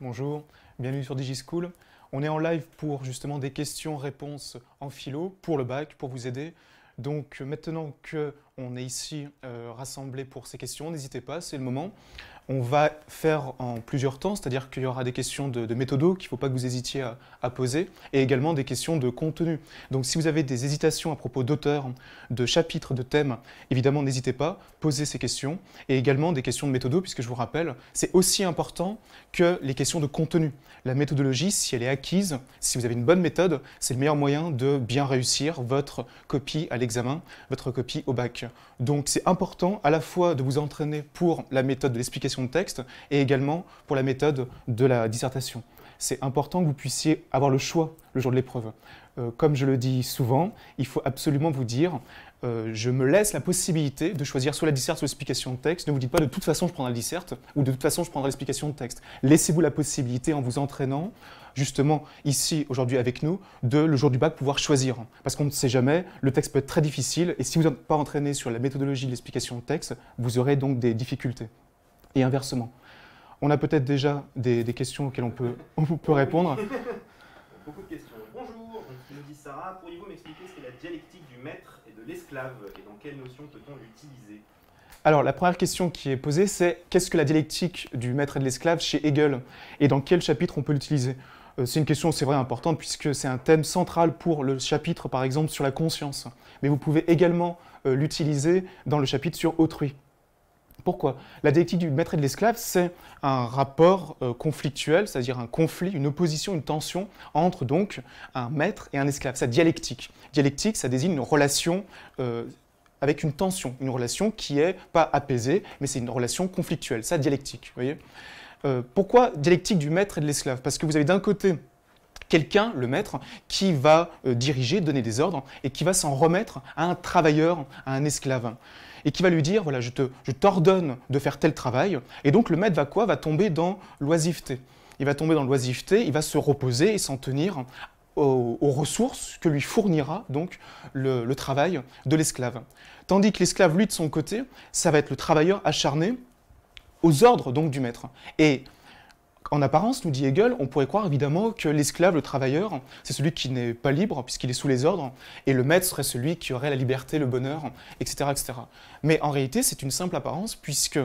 Bonjour, bienvenue sur DigiSchool. On est en live pour justement des questions-réponses en philo pour le bac, pour vous aider. Donc maintenant que est ici rassemblé euh, rassemblés pour ces questions, n'hésitez pas, c'est le moment on va faire en plusieurs temps, c'est-à-dire qu'il y aura des questions de, de méthodo qu'il ne faut pas que vous hésitiez à, à, poser, et également des questions de contenu. Donc si vous avez des hésitations à propos d'auteurs, de chapitres, de thèmes, évidemment n'hésitez pas, posez ces questions, et également des questions de méthodo, puisque je vous rappelle, c'est aussi important que les questions de contenu. La méthodologie, si elle est acquise, si vous avez une bonne méthode, c'est le meilleur moyen de bien réussir votre copie à l'examen, votre copie au bac. Donc c'est important à la fois de vous entraîner pour la méthode de l'explication de texte et également pour la méthode de la dissertation. C'est important que vous puissiez avoir le choix le jour de l'épreuve. Euh, comme je le dis souvent, il faut absolument vous dire euh, je me laisse la possibilité de choisir soit la disserte, soit l'explication de texte. Ne vous dites pas de toute façon je prendrai la disserte ou de toute façon je prendrai l'explication de texte. Laissez-vous la possibilité en vous entraînant justement ici aujourd'hui avec nous de le jour du bac pouvoir choisir. Parce qu'on ne sait jamais, le texte peut être très difficile et si vous n'êtes pas entraîné sur la méthodologie de l'explication de texte, vous aurez donc des difficultés et inversement. On a peut-être déjà des, questions auxquelles on peut, peut répondre. Beaucoup de questions. Bonjour, nous dit Sarah. Pourriez-vous m'expliquer ce qu'est la dialectique du maître et de l'esclave et dans quelle notion peut-on l'utiliser alors, la première question qui est posée, c'est qu'est-ce que la dialectique du maître et de l'esclave chez Hegel Et dans quel chapitre on peut l'utiliser euh, C'est une question, c'est vrai, importante, puisque c'est un thème central pour le chapitre, par exemple, sur la conscience. Mais vous pouvez également euh, l'utiliser dans le chapitre sur autrui. Pourquoi La dialectique du maître et de l'esclave, c'est un rapport euh, conflictuel, c'est-à-dire un conflit, une opposition, une tension entre donc un maître et un esclave. C'est dialectique. Dialectique, ça désigne une relation euh, avec une tension, une relation qui n'est pas apaisée, mais c'est une relation conflictuelle. Ça, dialectique. Voyez euh, pourquoi dialectique du maître et de l'esclave Parce que vous avez d'un côté quelqu'un, le maître, qui va diriger, donner des ordres et qui va s'en remettre à un travailleur, à un esclave et qui va lui dire, voilà, je t'ordonne de faire tel travail. Et donc le maître va quoi Va tomber dans l'oisiveté. Il va tomber dans l'oisiveté, il va se reposer et s'en tenir aux, ressources que lui fournira donc le, travail de l'esclave. Tandis que l'esclave, lui, de son côté, ça va être le travailleur acharné aux ordres donc du maître. Et en apparence, nous dit Hegel, on pourrait croire évidemment que l'esclave, le travailleur, c'est celui qui n'est pas libre puisqu'il est sous les ordres, et le maître serait celui qui aurait la liberté, le bonheur, etc. etc. Mais en réalité, c'est une simple apparence puisque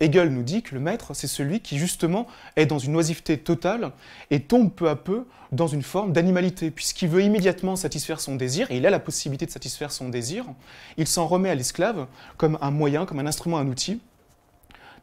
Hegel nous dit que le maître, c'est celui qui justement est dans une oisiveté totale et tombe peu à peu dans une forme d'animalité puisqu'il veut immédiatement satisfaire son désir, et il a la possibilité de satisfaire son désir, il s'en remet à l'esclave comme un moyen, comme un instrument, un outil,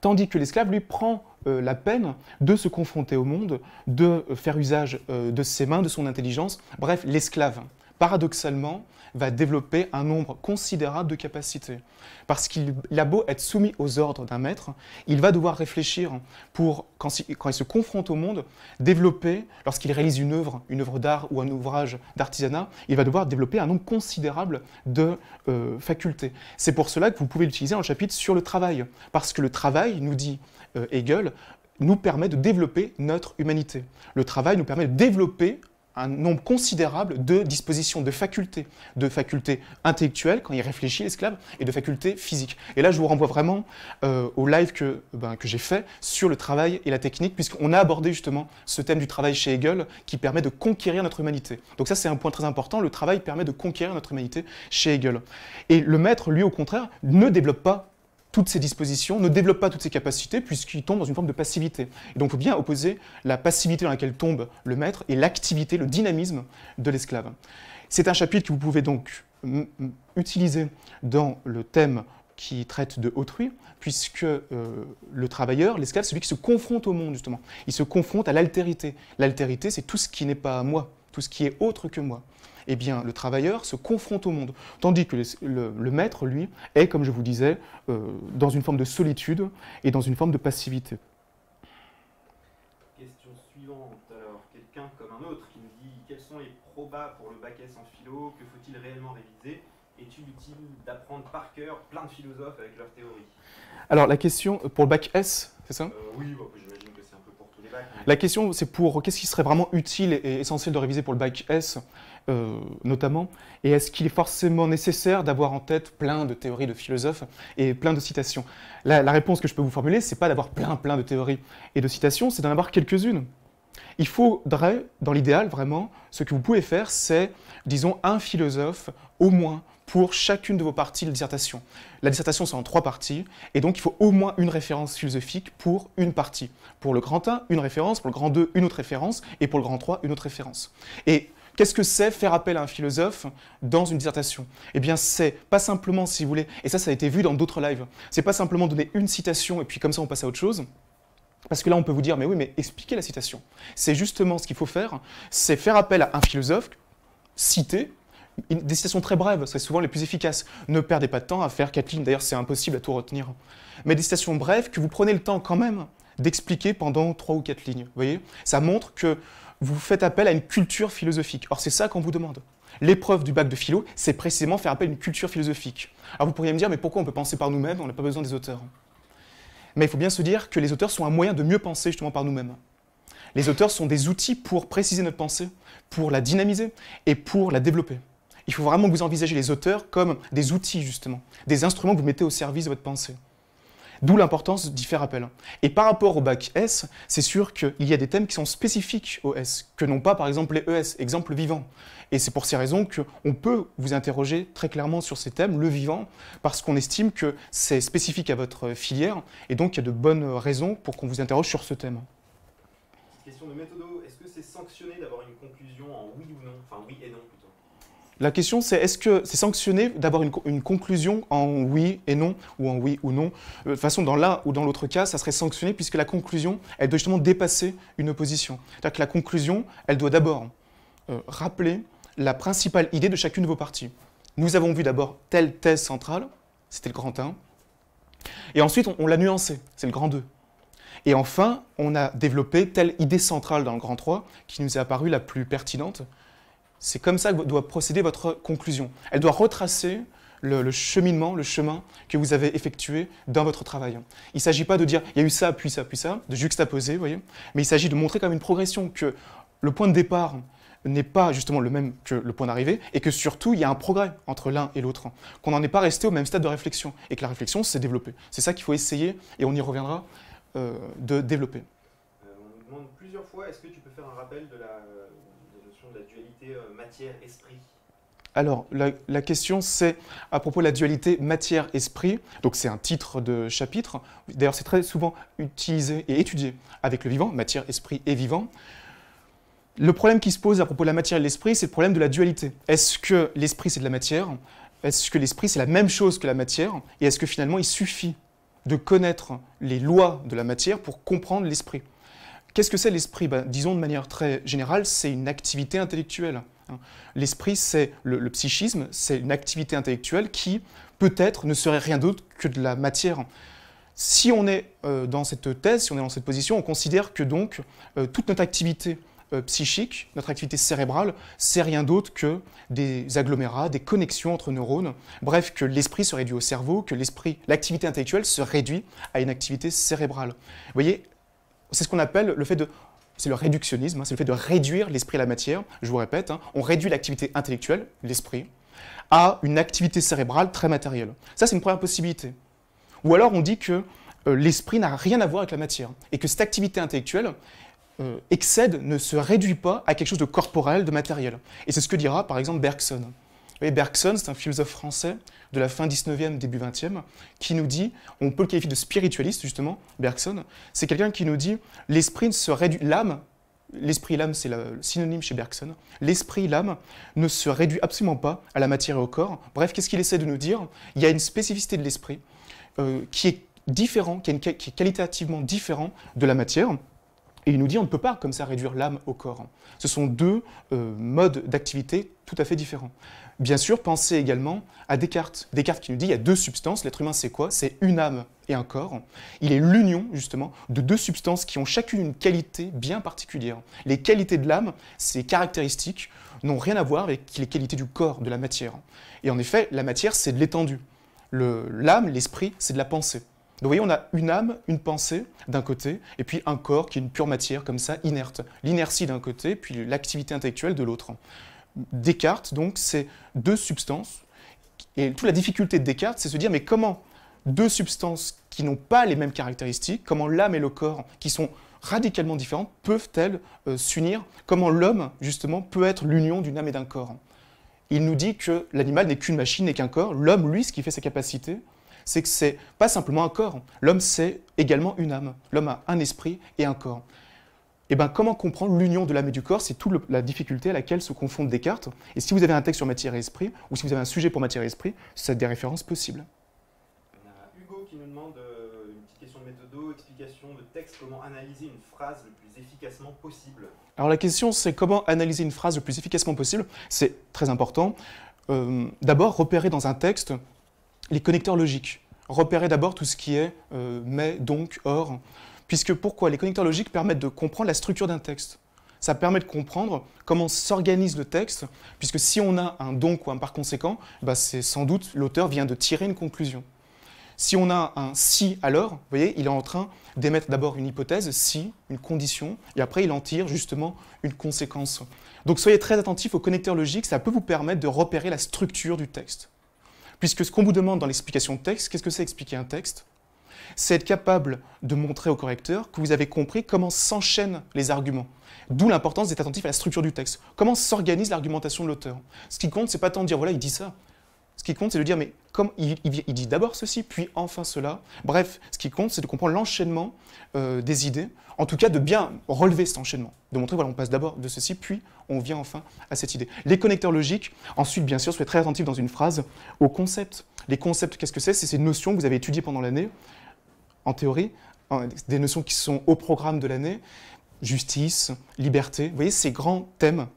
tandis que l'esclave lui prend euh, la peine de se confronter au monde, de euh, faire usage euh, de ses mains, de son intelligence, bref, l'esclave. Paradoxalement, va développer un nombre considérable de capacités. Parce qu'il a beau être soumis aux ordres d'un maître, il va devoir réfléchir pour, quand il, se confronte au monde, développer, lorsqu'il réalise une œuvre, une œuvre d'art ou un ouvrage d'artisanat, il va devoir développer un nombre considérable de euh, facultés. C'est pour cela que vous pouvez l'utiliser en chapitre sur le travail. Parce que le travail, nous dit euh, Hegel, nous permet de développer notre humanité. Le travail nous permet de développer un nombre considérable de dispositions, de facultés, de facultés intellectuelles, quand il réfléchit, l'esclave, et de facultés physiques. Et là, je vous renvoie vraiment euh, au live que, ben, que j'ai fait sur le travail et la technique, puisqu'on a abordé justement ce thème du travail chez Hegel, qui permet de conquérir notre humanité. Donc ça, c'est un point très important, le travail permet de conquérir notre humanité chez Hegel. Et le maître, lui, au contraire, ne développe pas toutes ces dispositions, ne développe pas toutes ses capacités puisqu'il tombe dans une forme de passivité. Et donc il faut bien opposer la passivité dans laquelle tombe le maître et l'activité, le dynamisme de l'esclave. C'est un chapitre que vous pouvez donc utiliser dans le thème qui traite de autrui, puisque euh, le travailleur, l'esclave, c'est celui qui se confronte au monde, justement. Il se confronte à l'altérité. L'altérité, c'est tout ce qui n'est pas moi tout ce qui est autre que moi, eh bien, le travailleur se confronte au monde. Tandis que le, maître, lui, est, comme je vous disais, euh, dans une forme de solitude et dans une forme de passivité. Question suivante. Alors, quelqu'un comme un autre qui me dit quels sont les probas pour le bac S en philo Que faut-il réellement réviser est-il utile d'apprendre par cœur plein de philosophes avec leurs théories Alors la question euh, pour le bac S, c'est ça euh, Oui, bah, je la question, c'est pour qu'est-ce qui serait vraiment utile et essentiel de réviser pour le bac S, euh, notamment Et est-ce qu'il est forcément nécessaire d'avoir en tête plein de théories de philosophes et plein de citations la, réponse que je peux vous formuler, c'est pas d'avoir plein, plein de théories et de citations, c'est d'en avoir quelques-unes. Il faudrait, dans l'idéal vraiment, ce que vous pouvez faire, c'est, disons, un philosophe au moins pour chacune de vos parties de dissertation. La dissertation, c'est en trois parties, et donc il faut au moins une référence philosophique pour une partie. Pour le grand 1, une référence, pour le grand 2, une autre référence, et pour le grand 3, une autre référence. Et Qu'est-ce que c'est faire appel à un philosophe dans une dissertation Eh bien, c'est pas simplement, si vous voulez, et ça, ça a été vu dans d'autres lives, c'est pas simplement donner une citation et puis comme ça on passe à autre chose. Parce que là, on peut vous dire, mais oui, mais expliquez la citation. C'est justement ce qu'il faut faire, c'est faire appel à un philosophe citer, des citations très brèves, c'est souvent les plus efficaces. Ne perdez pas de temps à faire quatre lignes, d'ailleurs c'est impossible à tout retenir. Mais des citations brèves que vous prenez le temps quand même d'expliquer pendant trois ou quatre lignes. voyez Ça montre que vous faites appel à une culture philosophique. Or c'est ça qu'on vous demande. L'épreuve du bac de philo, c'est précisément faire appel à une culture philosophique. Alors vous pourriez me dire, mais pourquoi on peut penser par nous-mêmes, on n'a pas besoin des auteurs Mais il faut bien se dire que les auteurs sont un moyen de mieux penser justement par nous-mêmes. Les auteurs sont des outils pour préciser notre pensée, pour la dynamiser et pour la développer. Il faut vraiment que vous envisagez les auteurs comme des outils, justement, des instruments que vous mettez au service de votre pensée. D'où l'importance d'y faire appel. Et par rapport au bac S, c'est sûr qu'il y a des thèmes qui sont spécifiques au S, que n'ont pas par exemple les ES, exemple vivant. Et c'est pour ces raisons qu'on peut vous interroger très clairement sur ces thèmes, le vivant, parce qu'on estime que c'est spécifique à votre filière, et donc il y a de bonnes raisons pour qu'on vous interroge sur ce thème. Question de méthodo, est-ce que c'est sanctionné d'avoir une conclusion en oui ou non, enfin oui et non la question, c'est est-ce que c'est sanctionné d'avoir une, conclusion en oui et non, ou en oui ou non euh, De toute façon, dans l'un ou dans l'autre cas, ça serait sanctionné puisque la conclusion, elle doit justement dépasser une opposition. C'est-à-dire que la conclusion, elle doit d'abord euh, rappeler la principale idée de chacune de vos parties. Nous avons vu d'abord telle thèse centrale, c'était le grand 1, et ensuite on, on l'a nuancée, c'est le grand 2. Et enfin, on a développé telle idée centrale dans le grand 3 qui nous est apparue la plus pertinente, c'est comme ça que doit procéder votre conclusion. Elle doit retracer le, cheminement, le chemin que vous avez effectué dans votre travail. Il ne s'agit pas de dire il y a eu ça, puis ça, puis ça, de juxtaposer, vous voyez, mais il s'agit de montrer comme une progression, que le point de départ n'est pas justement le même que le point d'arrivée, et que surtout il y a un progrès entre l'un et l'autre, qu'on n'en est pas resté au même stade de réflexion, et que la réflexion s'est développée. C'est ça qu'il faut essayer, et on y reviendra, euh, de développer. Euh, on nous demande plusieurs fois, est-ce que tu peux faire un rappel de la euh, matière-esprit alors, la, la question, c'est à propos de la dualité matière-esprit. Donc, c'est un titre de chapitre. D'ailleurs, c'est très souvent utilisé et étudié avec le vivant, matière, esprit et vivant. Le problème qui se pose à propos de la matière et de l'esprit, c'est le problème de la dualité. Est-ce que l'esprit, c'est de la matière Est-ce que l'esprit, c'est la même chose que la matière Et est-ce que finalement, il suffit de connaître les lois de la matière pour comprendre l'esprit Qu'est-ce que c'est l'esprit ben, Disons de manière très générale, c'est une activité intellectuelle. Hein. L'esprit, c'est le, psychisme, c'est une activité intellectuelle qui, peut-être, ne serait rien d'autre que de la matière. Si on est euh, dans cette thèse, si on est dans cette position, on considère que donc euh, toute notre activité euh, psychique, notre activité cérébrale, c'est rien d'autre que des agglomérats, des connexions entre neurones. Bref, que l'esprit se réduit au cerveau, que l'esprit, l'activité intellectuelle se réduit à une activité cérébrale. Vous voyez, c'est ce qu'on appelle le fait de c'est le réductionnisme, hein, c'est le fait de réduire l'esprit à la matière. Je vous répète, hein, on réduit l'activité intellectuelle, l'esprit, à une activité cérébrale très matérielle. Ça, c'est une première possibilité. Ou alors on dit que euh, l'esprit n'a rien à voir avec la matière et que cette activité intellectuelle euh, excède, ne se réduit pas à quelque chose de corporel, de matériel. Et c'est ce que dira par exemple Bergson. Bergson, c'est un philosophe français de la fin 19e, début 20e, qui nous dit, on peut le qualifier de spiritualiste justement, Bergson, c'est quelqu'un qui nous dit l'esprit ne se réduit, l'âme, l'esprit et l'âme c'est le synonyme chez Bergson, l'esprit et l'âme ne se réduit absolument pas à la matière et au corps. Bref, qu'est-ce qu'il essaie de nous dire Il y a une spécificité de l'esprit euh, qui est différent, qui est, qualitativement différent de la matière. Et il nous dit on ne peut pas comme ça réduire l'âme au corps. Ce sont deux euh, modes d'activité tout à fait différents. Bien sûr, pensez également à Descartes. Descartes qui nous dit il y a deux substances, l'être humain c'est quoi C'est une âme et un corps. Il est l'union justement de deux substances qui ont chacune une qualité bien particulière. Les qualités de l'âme, ces caractéristiques, n'ont rien à voir avec les qualités du corps, de la matière. Et en effet, la matière c'est de l'étendue. L'âme, l'esprit, c'est de la pensée. Donc vous voyez, on a une âme, une pensée d'un côté, et puis un corps qui est une pure matière comme ça, inerte. L'inertie d'un côté, puis l'activité intellectuelle de l'autre. Descartes, donc, c'est deux substances. Et toute la difficulté de Descartes, c'est se dire, mais comment deux substances qui n'ont pas les mêmes caractéristiques, comment l'âme et le corps, qui sont radicalement différentes, peuvent-elles euh, s'unir Comment l'homme, justement, peut être l'union d'une âme et d'un corps Il nous dit que l'animal n'est qu'une machine, n'est qu'un corps. L'homme, lui, ce qui fait sa capacité, c'est que c'est pas simplement un corps. L'homme, c'est également une âme. L'homme a un esprit et un corps. Eh ben, comment comprendre l'union de l'âme et du corps C'est toute la difficulté à laquelle se confondent Descartes. Et si vous avez un texte sur matière et esprit, ou si vous avez un sujet pour matière et esprit, c'est des références possibles. On a Hugo qui nous demande euh, une petite question de méthodo, explication de texte, comment analyser une phrase le plus efficacement possible Alors la question c'est comment analyser une phrase le plus efficacement possible C'est très important. Euh, d'abord, repérer dans un texte les connecteurs logiques. Repérer d'abord tout ce qui est euh, mais, donc, or. Puisque pourquoi Les connecteurs logiques permettent de comprendre la structure d'un texte. Ça permet de comprendre comment s'organise le texte, puisque si on a un donc ou un par conséquent, bah, c'est sans doute l'auteur vient de tirer une conclusion. Si on a un si alors, vous voyez, il est en train d'émettre d'abord une hypothèse, si, une condition, et après il en tire justement une conséquence. Donc soyez très attentifs aux connecteurs logiques, ça peut vous permettre de repérer la structure du texte. Puisque ce qu'on vous demande dans l'explication de texte, qu'est-ce que c'est expliquer un texte c'est être capable de montrer au correcteur que vous avez compris comment s'enchaînent les arguments. D'où l'importance d'être attentif à la structure du texte. Comment s'organise l'argumentation de l'auteur. Ce qui compte, c'est pas tant de dire voilà, il dit ça. Ce qui compte, c'est de dire mais comme il, dit d'abord ceci, puis enfin cela. Bref, ce qui compte, c'est de comprendre l'enchaînement euh, des idées. En tout cas, de bien relever cet enchaînement, de montrer voilà, on passe d'abord de ceci, puis on vient enfin à cette idée. Les connecteurs logiques. Ensuite, bien sûr, soyez très attentif dans une phrase au concept. Les concepts, qu'est-ce que c'est C'est ces notions que vous avez étudiées pendant l'année en théorie, des notions qui sont au programme de l'année, justice, liberté, vous voyez ces grands thèmes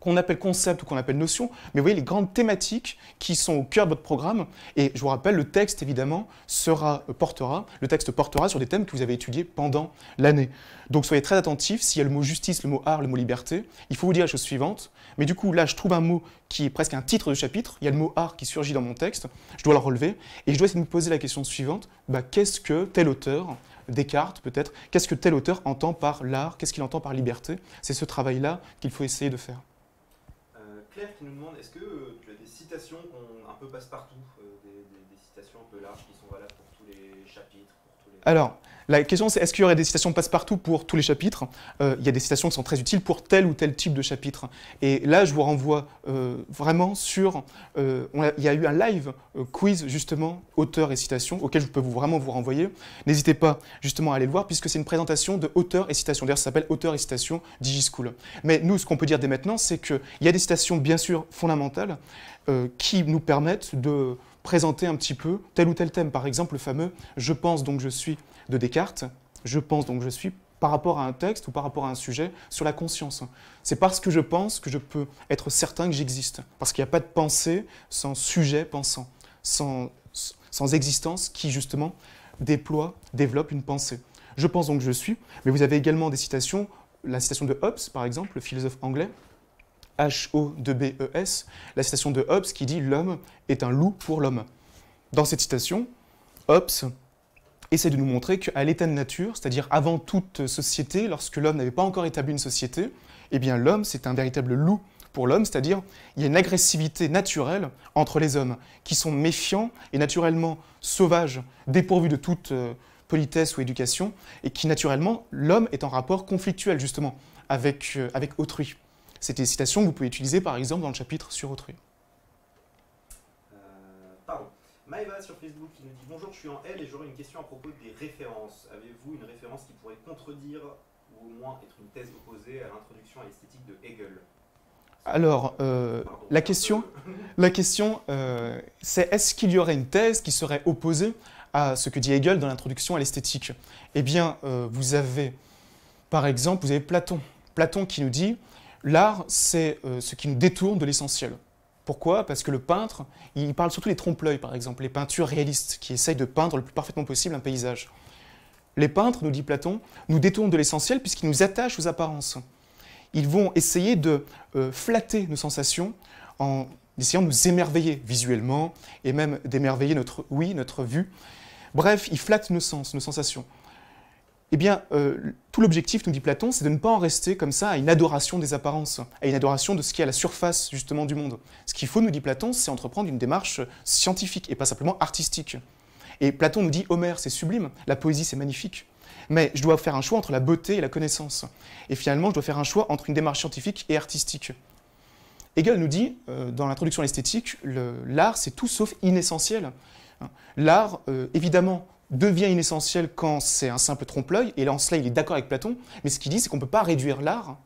qu'on appelle concept ou qu'on appelle notion, mais vous voyez les grandes thématiques qui sont au cœur de votre programme. Et je vous rappelle, le texte, évidemment, sera, euh, portera, le texte portera sur des thèmes que vous avez étudiés pendant l'année. Donc soyez très attentifs, s'il y a le mot justice, le mot art, le mot liberté, il faut vous dire la chose suivante. Mais du coup, là, je trouve un mot qui est presque un titre de chapitre, il y a le mot art qui surgit dans mon texte, je dois le relever, et je dois essayer de me poser la question suivante, bah, qu'est-ce que tel auteur Descartes peut-être, qu'est-ce que tel auteur entend par l'art, qu'est-ce qu'il entend par liberté C'est ce travail-là qu'il faut essayer de faire qui nous demande est-ce que euh, tu as des citations qu'on, un peu passe-partout, euh, des, citations un peu larges qui sont valables pour tous les chapitres pour tous les... Alors, la question, c'est est-ce qu'il y aurait des citations passe-partout pour tous les chapitres euh, Il y a des citations qui sont très utiles pour tel ou tel type de chapitre. Et là, je vous renvoie euh, vraiment sur... Euh, il y a eu un live quiz, justement, auteur et citation auquel je peux vous, vraiment vous renvoyer. N'hésitez pas, justement, à aller le voir, puisque c'est une présentation de auteur et citation D'ailleurs, ça s'appelle auteur et citation DigiSchool. Mais nous, ce qu'on peut dire dès maintenant, c'est qu'il y a des citations, bien sûr, fondamentales, qui nous permettent de présenter un petit peu tel ou tel thème. Par exemple, le fameux « Je pense donc je suis » de Descartes, je pense, donc je suis par rapport à un texte ou par rapport à un sujet sur la conscience. C'est parce que je pense que je peux être certain que j'existe. Parce qu'il n'y a pas de pensée sans sujet pensant, sans, existence qui justement déploie, développe une pensée. Je pense donc je suis, mais vous avez également des citations, la citation de Hobbes par exemple, le philosophe anglais, H-O-B-E-S, la citation de Hobbes qui dit L'homme est un loup pour l'homme. Dans cette citation, Hobbes essaie de nous montrer qu'à l'état de nature, c'est-à-dire avant toute société, lorsque l'homme n'avait pas encore établi une société, eh bien l'homme, c'est un véritable loup pour l'homme, c'est-à-dire il y a une agressivité naturelle entre les hommes, qui sont méfiants et naturellement sauvages, dépourvus de toute euh, politesse ou éducation, et qui naturellement, l'homme est en rapport conflictuel justement avec, euh, avec autrui. C'était une citation que vous pouvez utiliser par exemple dans le chapitre sur autrui. Maeva sur Facebook qui nous dit Bonjour, je suis en L et j'aurais une question à propos des références. Avez-vous une référence qui pourrait contredire ou au moins être une thèse opposée à l'introduction à l'esthétique de Hegel alors, euh, la question, la question euh, c'est est-ce qu'il y aurait une thèse qui serait opposée à ce que dit Hegel dans l'introduction à l'esthétique Eh bien, euh, vous avez, par exemple, vous avez Platon. Platon qui nous dit, l'art, c'est ce qui nous détourne de l'essentiel. Pourquoi Parce que le peintre, il parle surtout des trompe-l'œil, par exemple, les peintures réalistes, qui essayent de peindre le plus parfaitement possible un paysage. Les peintres, nous dit Platon, nous détournent de l'essentiel puisqu'ils nous attachent aux apparences. Ils vont essayer de euh, flatter nos sensations en essayant de nous émerveiller visuellement et même d'émerveiller notre oui, notre vue. Bref, ils flattent nos sens, nos sensations. Eh bien, euh, tout l'objectif, nous dit Platon, c'est de ne pas en rester comme ça à une adoration des apparences, à une adoration de ce qui est à la surface justement du monde. Ce qu'il faut, nous dit Platon, c'est entreprendre une démarche scientifique et pas simplement artistique. Et Platon nous dit Homère, c'est sublime, la poésie, c'est magnifique. Mais je dois faire un choix entre la beauté et la connaissance. Et finalement, je dois faire un choix entre une démarche scientifique et artistique. Hegel nous dit, euh, dans l'introduction à l'esthétique, l'art, c'est tout sauf inessentiel. L'art, euh, évidemment, devient inessentiel quand c'est un simple trompe-l'œil, et là en cela il est d'accord avec Platon, mais ce qu'il dit c'est qu'on ne peut pas réduire l'art,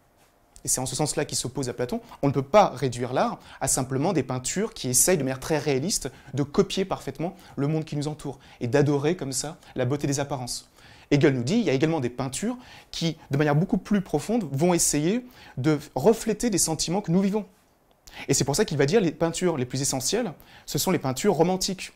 et c'est en ce sens-là qu'il s'oppose à Platon, on ne peut pas réduire l'art à simplement des peintures qui essayent de manière très réaliste de copier parfaitement le monde qui nous entoure, et d'adorer comme ça la beauté des apparences. Hegel nous dit, il y a également des peintures qui, de manière beaucoup plus profonde, vont essayer de refléter des sentiments que nous vivons. Et c'est pour ça qu'il va dire les peintures les plus essentielles, ce sont les peintures romantiques,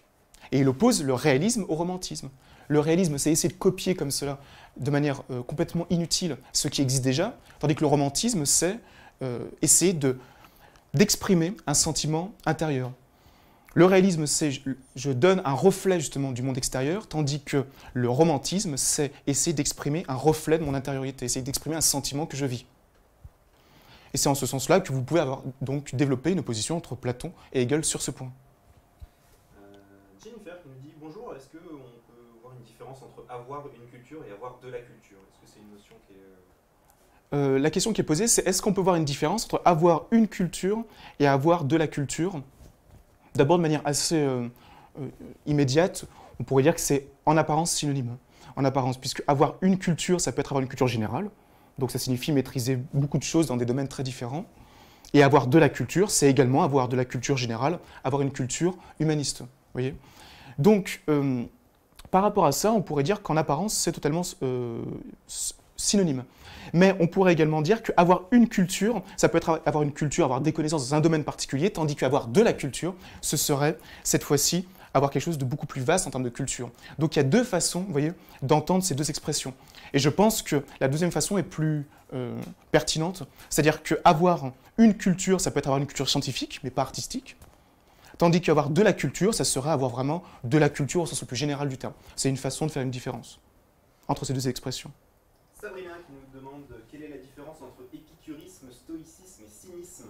et il oppose le réalisme au romantisme. Le réalisme, c'est essayer de copier comme cela, de manière euh, complètement inutile, ce qui existe déjà, tandis que le romantisme, c'est euh, essayer d'exprimer un sentiment intérieur. Le réalisme, c'est je, donne un reflet justement du monde extérieur, tandis que le romantisme, c'est essayer d'exprimer un reflet de mon intériorité, essayer d'exprimer un sentiment que je vis. Et c'est en ce sens-là que vous pouvez avoir donc développé une opposition entre Platon et Hegel sur ce point. avoir une culture et avoir de la culture Est-ce que c'est une notion qui est... Euh, euh, la question qui est posée, c'est est-ce qu'on peut voir une différence entre avoir une culture et avoir de la culture D'abord, de manière assez euh, immédiate, on pourrait dire que c'est en apparence synonyme. En apparence, puisque avoir une culture, ça peut être avoir une culture générale, donc ça signifie maîtriser beaucoup de choses dans des domaines très différents. Et avoir de la culture, c'est également avoir de la culture générale, avoir une culture humaniste. Voyez donc, par rapport à ça, on pourrait dire qu'en apparence, c'est totalement euh, synonyme. Mais on pourrait également dire qu'avoir une culture, ça peut être avoir une culture, avoir des connaissances dans un domaine particulier, tandis qu'avoir de la culture, ce serait cette fois-ci avoir quelque chose de beaucoup plus vaste en termes de culture. Donc il y a deux façons, voyez, d'entendre ces deux expressions. Et je pense que la deuxième façon est plus euh, pertinente, c'est-à-dire qu'avoir une culture, ça peut être avoir une culture scientifique, mais pas artistique, Tandis qu'avoir de la culture, ça serait avoir vraiment de la culture au sens le plus général du terme. C'est une façon de faire une différence entre ces deux expressions. Sabrina qui nous demande euh, quelle est la différence entre épicurisme, stoïcisme et cynisme.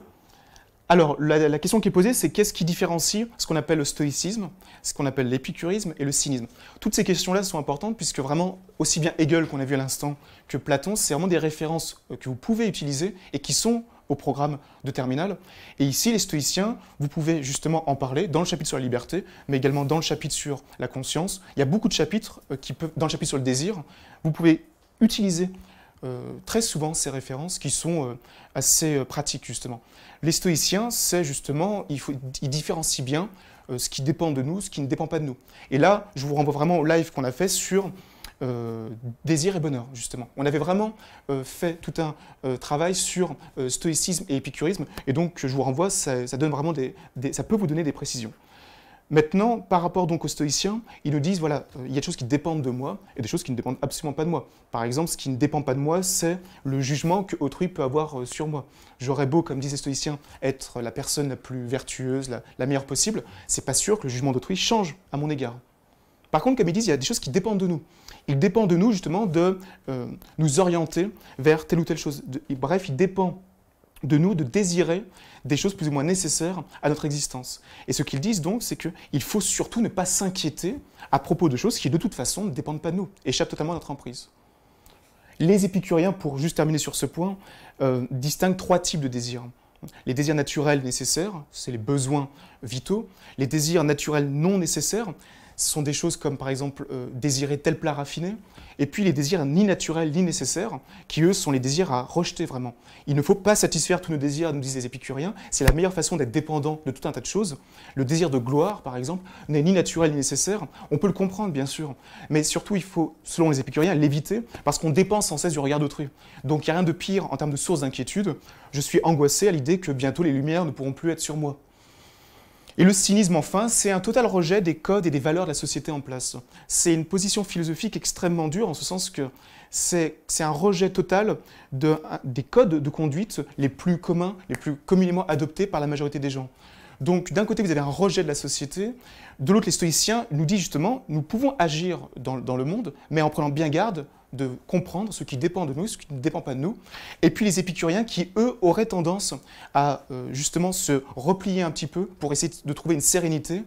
Alors, la, la, question qui est posée, c'est qu'est-ce qui différencie ce qu'on appelle le stoïcisme, ce qu'on appelle l'épicurisme et le cynisme Toutes ces questions-là sont importantes puisque vraiment, aussi bien Hegel qu'on a vu à l'instant que Platon, c'est vraiment des références euh, que vous pouvez utiliser et qui sont au programme de terminale. Et ici, les stoïciens, vous pouvez justement en parler dans le chapitre sur la liberté, mais également dans le chapitre sur la conscience. Il y a beaucoup de chapitres euh, qui peuvent, dans le chapitre sur le désir, vous pouvez utiliser euh, très souvent ces références qui sont euh, assez pratiques justement. Les stoïciens, c'est justement, ils différencient bien ce qui dépend de nous, ce qui ne dépend pas de nous. Et là, je vous renvoie vraiment au live qu'on a fait sur euh, désir et bonheur, justement. On avait vraiment euh, fait tout un euh, travail sur stoïcisme et épicurisme, et donc je vous renvoie, ça, donne vraiment ça peut vous donner des précisions. Maintenant, par rapport donc aux stoïciens, ils nous disent, voilà, il y a des choses qui dépendent de moi et des choses qui ne dépendent absolument pas de moi. Par exemple, ce qui ne dépend pas de moi, c'est le jugement que autrui peut avoir sur moi. J'aurais beau, comme disent les stoïciens, être la personne la plus vertueuse, la, la meilleure possible, c'est pas sûr que le jugement d'autrui change à mon égard. Par contre, comme ils disent, il y a des choses qui dépendent de nous. Il dépend de nous justement de euh, nous orienter vers telle ou telle chose. bref, il dépend de nous de désirer des choses plus ou moins nécessaires à notre existence. Et ce qu'ils disent donc, c'est qu'il faut surtout ne pas s'inquiéter à propos de choses qui de toute façon ne dépendent pas de nous, échappent totalement à notre emprise. Les épicuriens, pour juste terminer sur ce point, euh, distinguent trois types de désirs. Les désirs naturels nécessaires, c'est les besoins vitaux. Les désirs naturels non nécessaires, ce sont des choses comme par exemple euh, désirer tel plat raffiné, et puis les désirs ni naturels ni nécessaires, qui eux sont les désirs à rejeter vraiment. Il ne faut pas satisfaire tous nos désirs, nous disent les épicuriens, c'est la meilleure façon d'être dépendant de tout un tas de choses. Le désir de gloire, par exemple, n'est ni naturel ni nécessaire, on peut le comprendre bien sûr, mais surtout il faut, selon les épicuriens, l'éviter, parce qu'on dépense sans cesse du regard d'autrui. Donc il n'y a rien de pire en termes de source d'inquiétude, je suis angoissé à l'idée que bientôt les lumières ne pourront plus être sur moi. Et le cynisme, enfin, c'est un total rejet des codes et des valeurs de la société en place. C'est une position philosophique extrêmement dure, en ce sens que c'est un rejet total des codes de conduite les plus communs, les plus communément adoptés par la majorité des gens. Donc d'un côté, vous avez un rejet de la société, de l'autre, les stoïciens nous disent justement, nous pouvons agir dans le monde, mais en prenant bien garde de comprendre ce qui dépend de nous, ce qui ne dépend pas de nous, et puis les épicuriens qui, eux, auraient tendance à euh, justement se replier un petit peu pour essayer de trouver une sérénité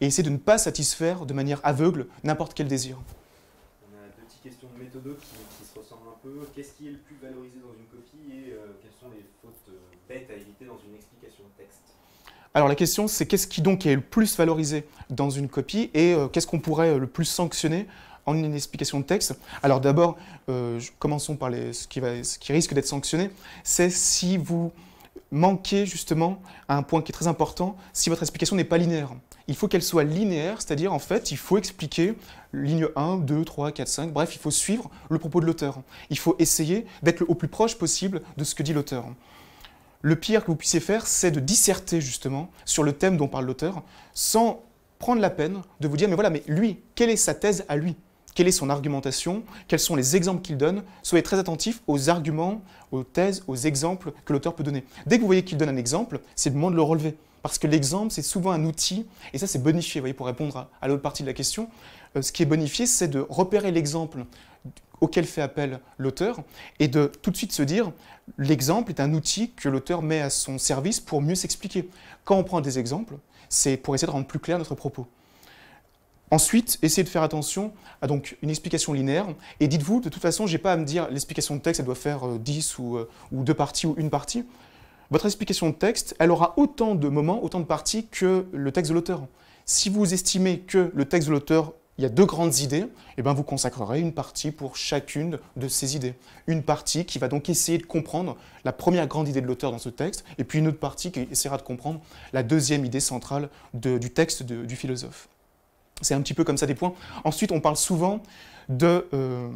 et essayer de ne pas satisfaire de manière aveugle n'importe quel désir. On a deux petites questions de qui, se ressemblent un peu. Qu'est-ce qui est le plus valorisé dans une copie et euh, quelles sont les fautes euh, bêtes à éviter dans une explication de texte alors la question, c'est qu'est-ce qui donc est le plus valorisé dans une copie et qu'est-ce qu'on pourrait le plus sanctionner en une explication de texte. Alors d'abord, euh, commençons par ce, qui ce qui risque d'être sanctionné, c'est si vous manquez justement à un point qui est très important, si votre explication n'est pas linéaire. Il faut qu'elle soit linéaire, c'est-à-dire en fait, il faut expliquer ligne 1, 2, 3, 4, 5, bref, il faut suivre le propos de l'auteur. Il faut essayer d'être au plus proche possible de ce que dit l'auteur. Le pire que vous puissiez faire, c'est de disserter justement sur le thème dont parle l'auteur, sans prendre la peine de vous dire, mais voilà, mais lui, quelle est sa thèse à lui quelle est son argumentation, quels sont les exemples qu'il donne. Soyez très attentifs aux arguments, aux thèses, aux exemples que l'auteur peut donner. Dès que vous voyez qu'il donne un exemple, c'est le moment de le relever. Parce que l'exemple, c'est souvent un outil, et ça, c'est bonifié, vous voyez, pour répondre à, l'autre partie de la question. Euh, ce qui est bonifié, c'est de repérer l'exemple auquel fait appel l'auteur, et de tout de suite se dire, l'exemple est un outil que l'auteur met à son service pour mieux s'expliquer. Quand on prend des exemples, c'est pour essayer de rendre plus clair notre propos. Ensuite, essayez de faire attention à donc une explication linéaire et dites-vous, de toute façon, j'ai pas à me dire l'explication de texte, elle doit faire 10 euh, euh, ou, deux parties ou une partie. Votre explication de texte, elle aura autant de moments, autant de parties que le texte de l'auteur. Si vous estimez que le texte de l'auteur, il y a deux grandes idées, et eh bien vous consacrerez une partie pour chacune de ces idées. Une partie qui va donc essayer de comprendre la première grande idée de l'auteur dans ce texte, et puis une autre partie qui essaiera de comprendre la deuxième idée centrale du texte du philosophe. C'est un petit peu comme ça des points. Ensuite, on parle souvent de euh,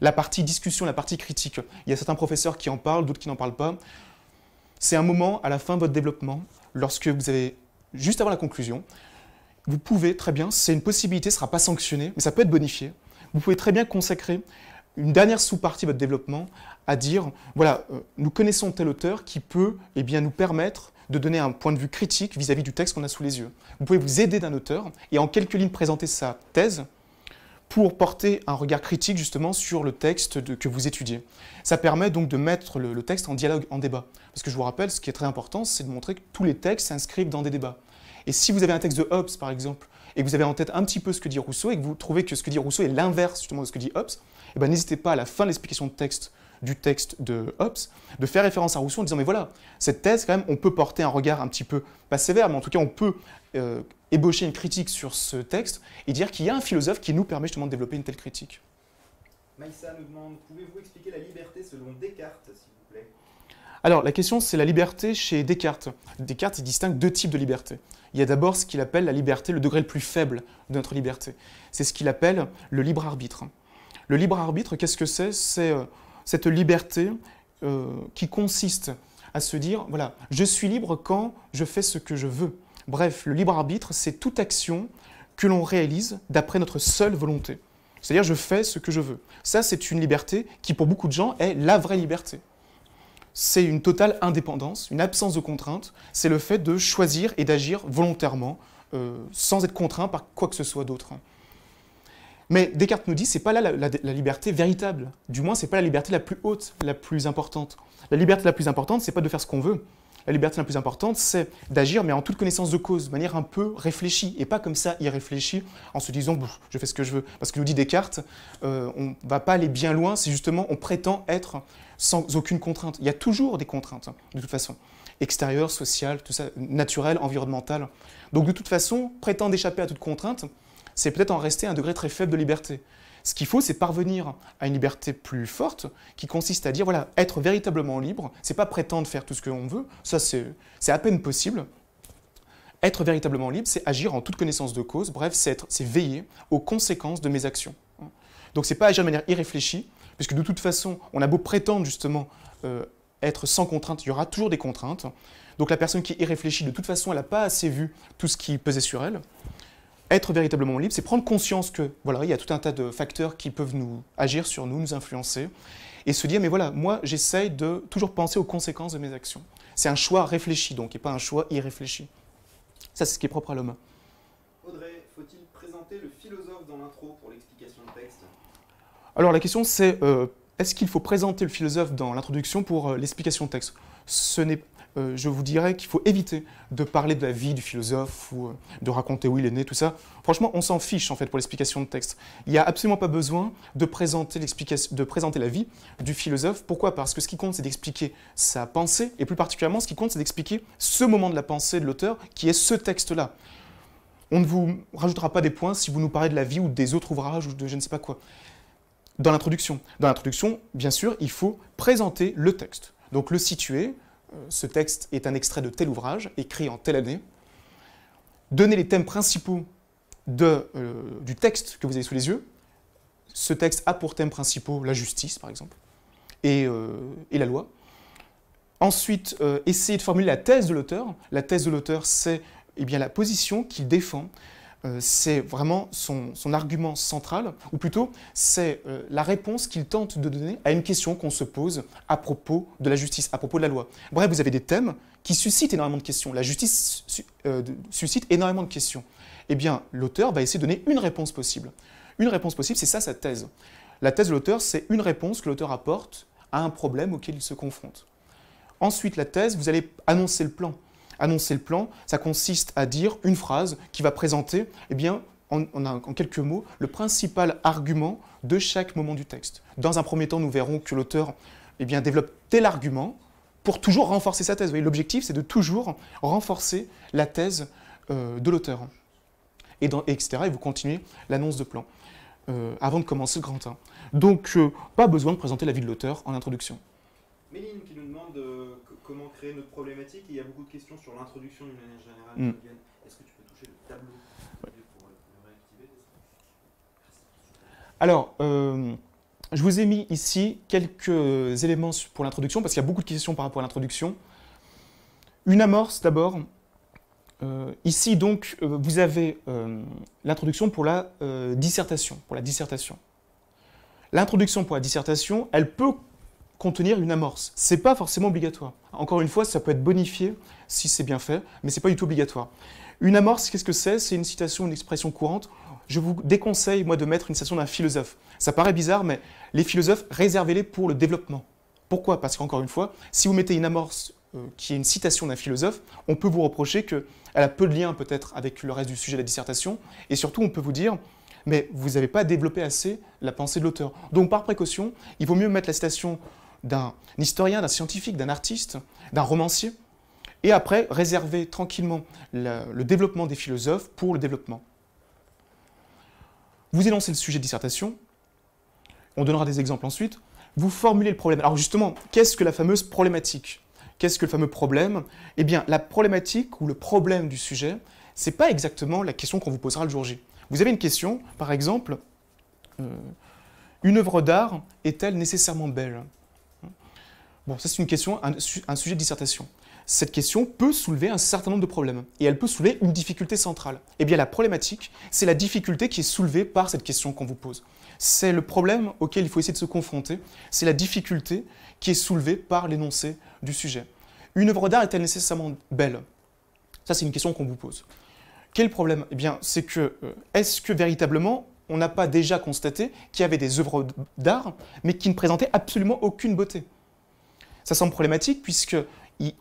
la partie discussion, la partie critique. Il y a certains professeurs qui en parlent, d'autres qui n'en parlent pas. C'est un moment à la fin de votre développement, lorsque vous avez, juste avant la conclusion, vous pouvez très bien, c'est une possibilité, ce ne sera pas sanctionné, mais ça peut être bonifié, vous pouvez très bien consacrer une dernière sous-partie de votre développement à dire, voilà, euh, nous connaissons tel auteur qui peut eh bien, nous permettre de donner un point de vue critique vis-à-vis du texte qu'on a sous les yeux. Vous pouvez vous aider d'un auteur et en quelques lignes présenter sa thèse pour porter un regard critique justement sur le texte que vous étudiez. Ça permet donc de mettre le, texte en dialogue, en débat. Parce que je vous rappelle, ce qui est très important, c'est de montrer que tous les textes s'inscrivent dans des débats. Et si vous avez un texte de Hobbes, par exemple, et que vous avez en tête un petit peu ce que dit Rousseau, et que vous trouvez que ce que dit Rousseau est l'inverse justement de ce que dit Hobbes, eh ben, n'hésitez pas à la fin de l'explication de texte du texte de Hobbes, de faire référence à Rousseau en disant, mais voilà, cette thèse, quand même, on peut porter un regard un petit peu, pas sévère, mais en tout cas, on peut euh, ébaucher une critique sur ce texte et dire qu'il y a un philosophe qui nous permet justement de développer une telle critique. Maïssa nous demande, pouvez-vous expliquer la liberté selon Descartes, s'il vous plaît alors, la question, c'est la liberté chez Descartes. Descartes, il distingue deux types de liberté. Il y a d'abord ce qu'il appelle la liberté, le degré le plus faible de notre liberté. C'est ce qu'il appelle le libre arbitre. Le libre arbitre, qu'est-ce que c'est C'est euh, cette liberté euh, qui consiste à se dire, voilà, je suis libre quand je fais ce que je veux. Bref, le libre arbitre, c'est toute action que l'on réalise d'après notre seule volonté. C'est-à-dire, je fais ce que je veux. Ça, c'est une liberté qui, pour beaucoup de gens, est la vraie liberté. C'est une totale indépendance, une absence de contrainte. C'est le fait de choisir et d'agir volontairement, euh, sans être contraint par quoi que ce soit d'autre. Mais Descartes nous dit c'est pas là la, la, liberté véritable. Du moins, c'est pas la liberté la plus haute, la plus importante. La liberté la plus importante, c'est pas de faire ce qu'on veut. La liberté la plus importante, c'est d'agir, mais en toute connaissance de cause, de manière un peu réfléchie, et pas comme ça irréfléchie, en se disant je fais ce que je veux. Parce que nous dit Descartes, euh, on va pas aller bien loin si justement on prétend être sans aucune contrainte. Il y a toujours des contraintes, de toute façon extérieure, sociales, tout ça, naturelle, environnementale. Donc de toute façon, prétendre échapper à toute contrainte, c'est peut-être en rester à un degré très faible de liberté. Ce qu'il faut, c'est parvenir à une liberté plus forte qui consiste à dire, voilà, être véritablement libre, c'est pas prétendre faire tout ce qu'on veut, ça c'est à peine possible. Être véritablement libre, c'est agir en toute connaissance de cause, bref, c'est veiller aux conséquences de mes actions. Donc c'est pas agir de manière irréfléchie, puisque de toute façon, on a beau prétendre justement euh, être sans contrainte, il y aura toujours des contraintes. Donc la personne qui est irréfléchie, de toute façon, elle n'a pas assez vu tout ce qui pesait sur elle être véritablement libre, c'est prendre conscience que voilà, il y a tout un tas de facteurs qui peuvent nous agir sur nous, nous influencer, et se dire mais voilà, moi j'essaye de toujours penser aux conséquences de mes actions. C'est un choix réfléchi donc, et pas un choix irréfléchi. Ça, c'est ce qui est propre à l'homme. Audrey, faut-il présenter le philosophe dans l'intro pour l'explication de texte Alors la question c'est euh, est-ce qu'il faut présenter le philosophe dans l'introduction pour euh, l'explication de texte Ce n'est euh, je vous dirais qu'il faut éviter de parler de la vie du philosophe ou euh, de raconter où il est né, tout ça. Franchement, on s'en fiche en fait pour l'explication de texte. Il n'y a absolument pas besoin de présenter, de présenter la vie du philosophe. Pourquoi Parce que ce qui compte, c'est d'expliquer sa pensée, et plus particulièrement, ce qui compte, c'est d'expliquer ce moment de la pensée de l'auteur, qui est ce texte-là. On ne vous rajoutera pas des points si vous nous parlez de la vie ou des autres ouvrages ou de je ne sais pas quoi. Dans l'introduction. Dans l'introduction, bien sûr, il faut présenter le texte. Donc le situer, ce texte est un extrait de tel ouvrage, écrit en telle année. Donnez les thèmes principaux euh, du texte que vous avez sous les yeux. Ce texte a pour thèmes principaux la justice, par exemple, et, euh, la loi. Ensuite, euh, essayez de formuler la thèse de l'auteur. La thèse de l'auteur, c'est eh bien, la position qu'il défend euh, c'est vraiment son, argument central, ou plutôt c'est euh, la réponse qu'il tente de donner à une question qu'on se pose à propos de la justice, à propos de la loi. Bref, vous avez des thèmes qui suscitent énormément de questions. La justice euh, suscite énormément de questions. Eh bien, l'auteur va essayer de donner une réponse possible. Une réponse possible, c'est ça sa thèse. La thèse de l'auteur, c'est une réponse que l'auteur apporte à un problème auquel il se confronte. Ensuite, la thèse, vous allez annoncer le plan. Annoncer le plan, ça consiste à dire une phrase qui va présenter, eh bien, en, quelques mots, le principal argument de chaque moment du texte. Dans un premier temps, nous verrons que l'auteur eh bien, développe tel argument pour toujours renforcer sa thèse. L'objectif, c'est de toujours renforcer la thèse euh, de l'auteur. Et, etc. Et vous continuez l'annonce de plan euh, avant de commencer le grand 1. Donc, euh, pas besoin de présenter l'avis de l'auteur en introduction. Méline comment créer notre problématique. il y a beaucoup de questions sur l'introduction d'une manière générale. Mm. Est-ce que tu peux toucher le tableau pour le Alors, euh, je vous ai mis ici quelques éléments pour l'introduction, parce qu'il y a beaucoup de questions par rapport à l'introduction. Une amorce d'abord. Euh, ici, donc, euh, vous avez l'introduction pour la dissertation. Pour la dissertation. L'introduction pour la dissertation, elle peut contenir une amorce. C'est pas forcément obligatoire. Encore une fois, ça peut être bonifié si c'est bien fait, mais c'est pas du tout obligatoire. Une amorce, qu'est-ce que c'est C'est une citation, une expression courante. Je vous déconseille, moi, de mettre une citation d'un philosophe. Ça paraît bizarre, mais les philosophes, réservez-les pour le développement. Pourquoi Parce qu'encore une fois, si vous mettez une amorce euh, qui est une citation d'un philosophe, on peut vous reprocher qu'elle a peu de lien peut-être avec le reste du sujet de la dissertation, et surtout on peut vous dire, mais vous n'avez pas développé assez la pensée de l'auteur. Donc par précaution, il vaut mieux mettre la citation d'un historien, d'un scientifique, d'un artiste, d'un romancier, et après réserver tranquillement le, développement des philosophes pour le développement. Vous énoncez le sujet de dissertation, on donnera des exemples ensuite, vous formulez le problème. Alors justement, qu'est-ce que la fameuse problématique Qu'est-ce que le fameux problème Eh bien, la problématique ou le problème du sujet, n'est pas exactement la question qu'on vous posera le jour J. Vous avez une question, par exemple, euh, une œuvre d'art est-elle nécessairement belle Bon, ça c'est une question, un, un, sujet de dissertation. Cette question peut soulever un certain nombre de problèmes, et elle peut soulever une difficulté centrale. Eh bien la problématique, c'est la difficulté qui est soulevée par cette question qu'on vous pose. C'est le problème auquel il faut essayer de se confronter, c'est la difficulté qui est soulevée par l'énoncé du sujet. Une œuvre d'art est-elle nécessairement belle Ça c'est une question qu'on vous pose. Quel problème Eh bien c'est que, euh, est-ce que véritablement on n'a pas déjà constaté qu'il y avait des œuvres d'art, mais qui ne présentaient absolument aucune beauté ça semble problématique puisque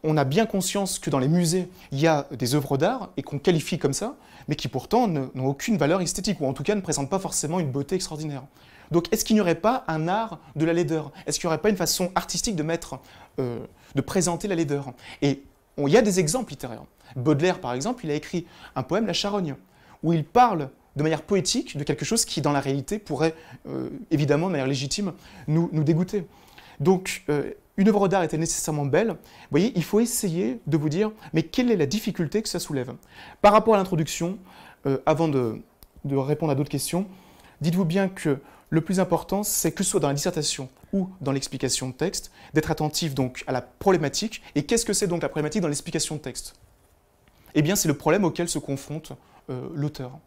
on a bien conscience que dans les musées, il y a des œuvres d'art et qu'on qualifie comme ça, mais qui pourtant n'ont aucune valeur esthétique ou en tout cas ne présentent pas forcément une beauté extraordinaire. Donc est-ce qu'il n'y aurait pas un art de la laideur Est-ce qu'il n'y aurait pas une façon artistique de mettre, euh, de présenter la laideur Et il y a des exemples littéraires. Baudelaire, par exemple, il a écrit un poème, La Charogne, où il parle de manière poétique de quelque chose qui, dans la réalité, pourrait, euh, évidemment, de manière légitime, nous, nous dégoûter. Donc, euh, une œuvre d'art était nécessairement belle, vous voyez, il faut essayer de vous dire, mais quelle est la difficulté que ça soulève Par rapport à l'introduction, euh, avant de, répondre à d'autres questions, dites-vous bien que le plus important, c'est que ce soit dans la dissertation ou dans l'explication de texte, d'être attentif donc à la problématique. Et qu'est-ce que c'est donc la problématique dans l'explication de texte Eh bien, c'est le problème auquel se confronte euh, l'auteur.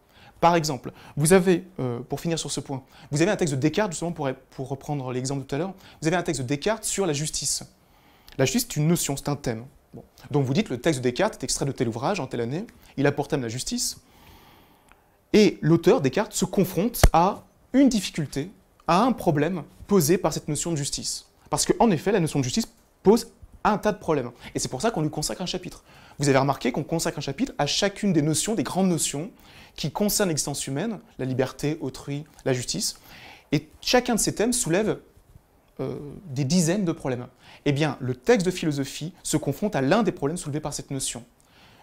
Par exemple, vous avez, euh, pour finir sur ce point, vous avez un texte de Descartes, justement pour, reprendre l'exemple de tout à l'heure, vous avez un texte de Descartes sur la justice. La justice, c'est une notion, c'est un thème. Donc vous dites, le texte de Descartes est extrait de tel ouvrage en telle année, il a pour thème la justice, et l'auteur, Descartes, se confronte à une difficulté, à un problème posé par cette notion de justice. Parce qu'en effet, la notion de justice pose un tas de problèmes. Et c'est pour ça qu'on lui consacre un chapitre. Vous avez remarqué qu'on consacre un chapitre à chacune des notions, des grandes notions qui concerne l'existence humaine, la liberté, autrui, la justice. Et chacun de ces thèmes soulève euh, des dizaines de problèmes. Eh bien, le texte de philosophie se confronte à l'un des problèmes soulevés par cette notion.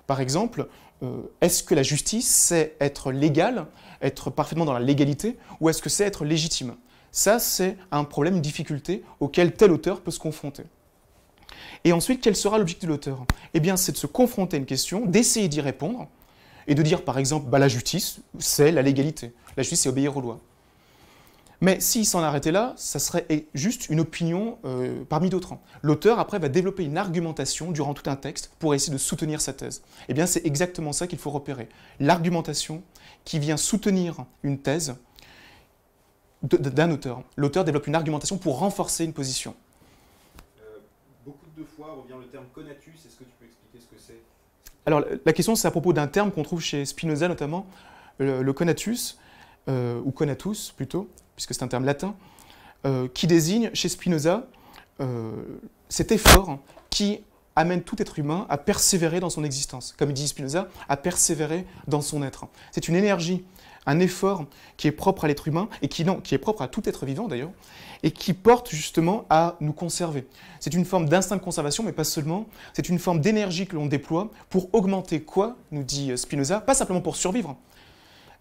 Par exemple, euh, est-ce que la justice, c'est être légal, être parfaitement dans la légalité, ou est-ce que c'est être légitime Ça, c'est un problème, une difficulté auquel tel auteur peut se confronter. Et ensuite, quel sera l'objectif de l'auteur Eh bien, c'est de se confronter à une question, d'essayer d'y répondre, et de dire par exemple bah, la justice, c'est la légalité. La justice, c'est obéir aux lois. Mais s'il s'en arrêtait là, ça serait juste une opinion euh, parmi d'autres. Hein. L'auteur, après, va développer une argumentation durant tout un texte pour essayer de soutenir sa thèse. Et eh bien, c'est exactement ça qu'il faut repérer. L'argumentation qui vient soutenir une thèse d'un auteur. L'auteur développe une argumentation pour renforcer une position. Euh, beaucoup de fois revient le terme connaître alors la question, c'est à propos d'un terme qu'on trouve chez Spinoza notamment, le, conatus, euh, ou conatus plutôt, puisque c'est un terme latin, euh, qui désigne chez Spinoza euh, cet effort qui amène tout être humain à persévérer dans son existence, comme il dit Spinoza, à persévérer dans son être. C'est une énergie, un effort qui est propre à l'être humain et qui est propre à tout être vivant d'ailleurs, et qui porte justement à nous conserver. C'est une forme d'instinct de conservation, mais pas seulement. C'est une forme d'énergie que l'on déploie pour augmenter quoi, nous dit euh, Spinoza, pas simplement pour survivre,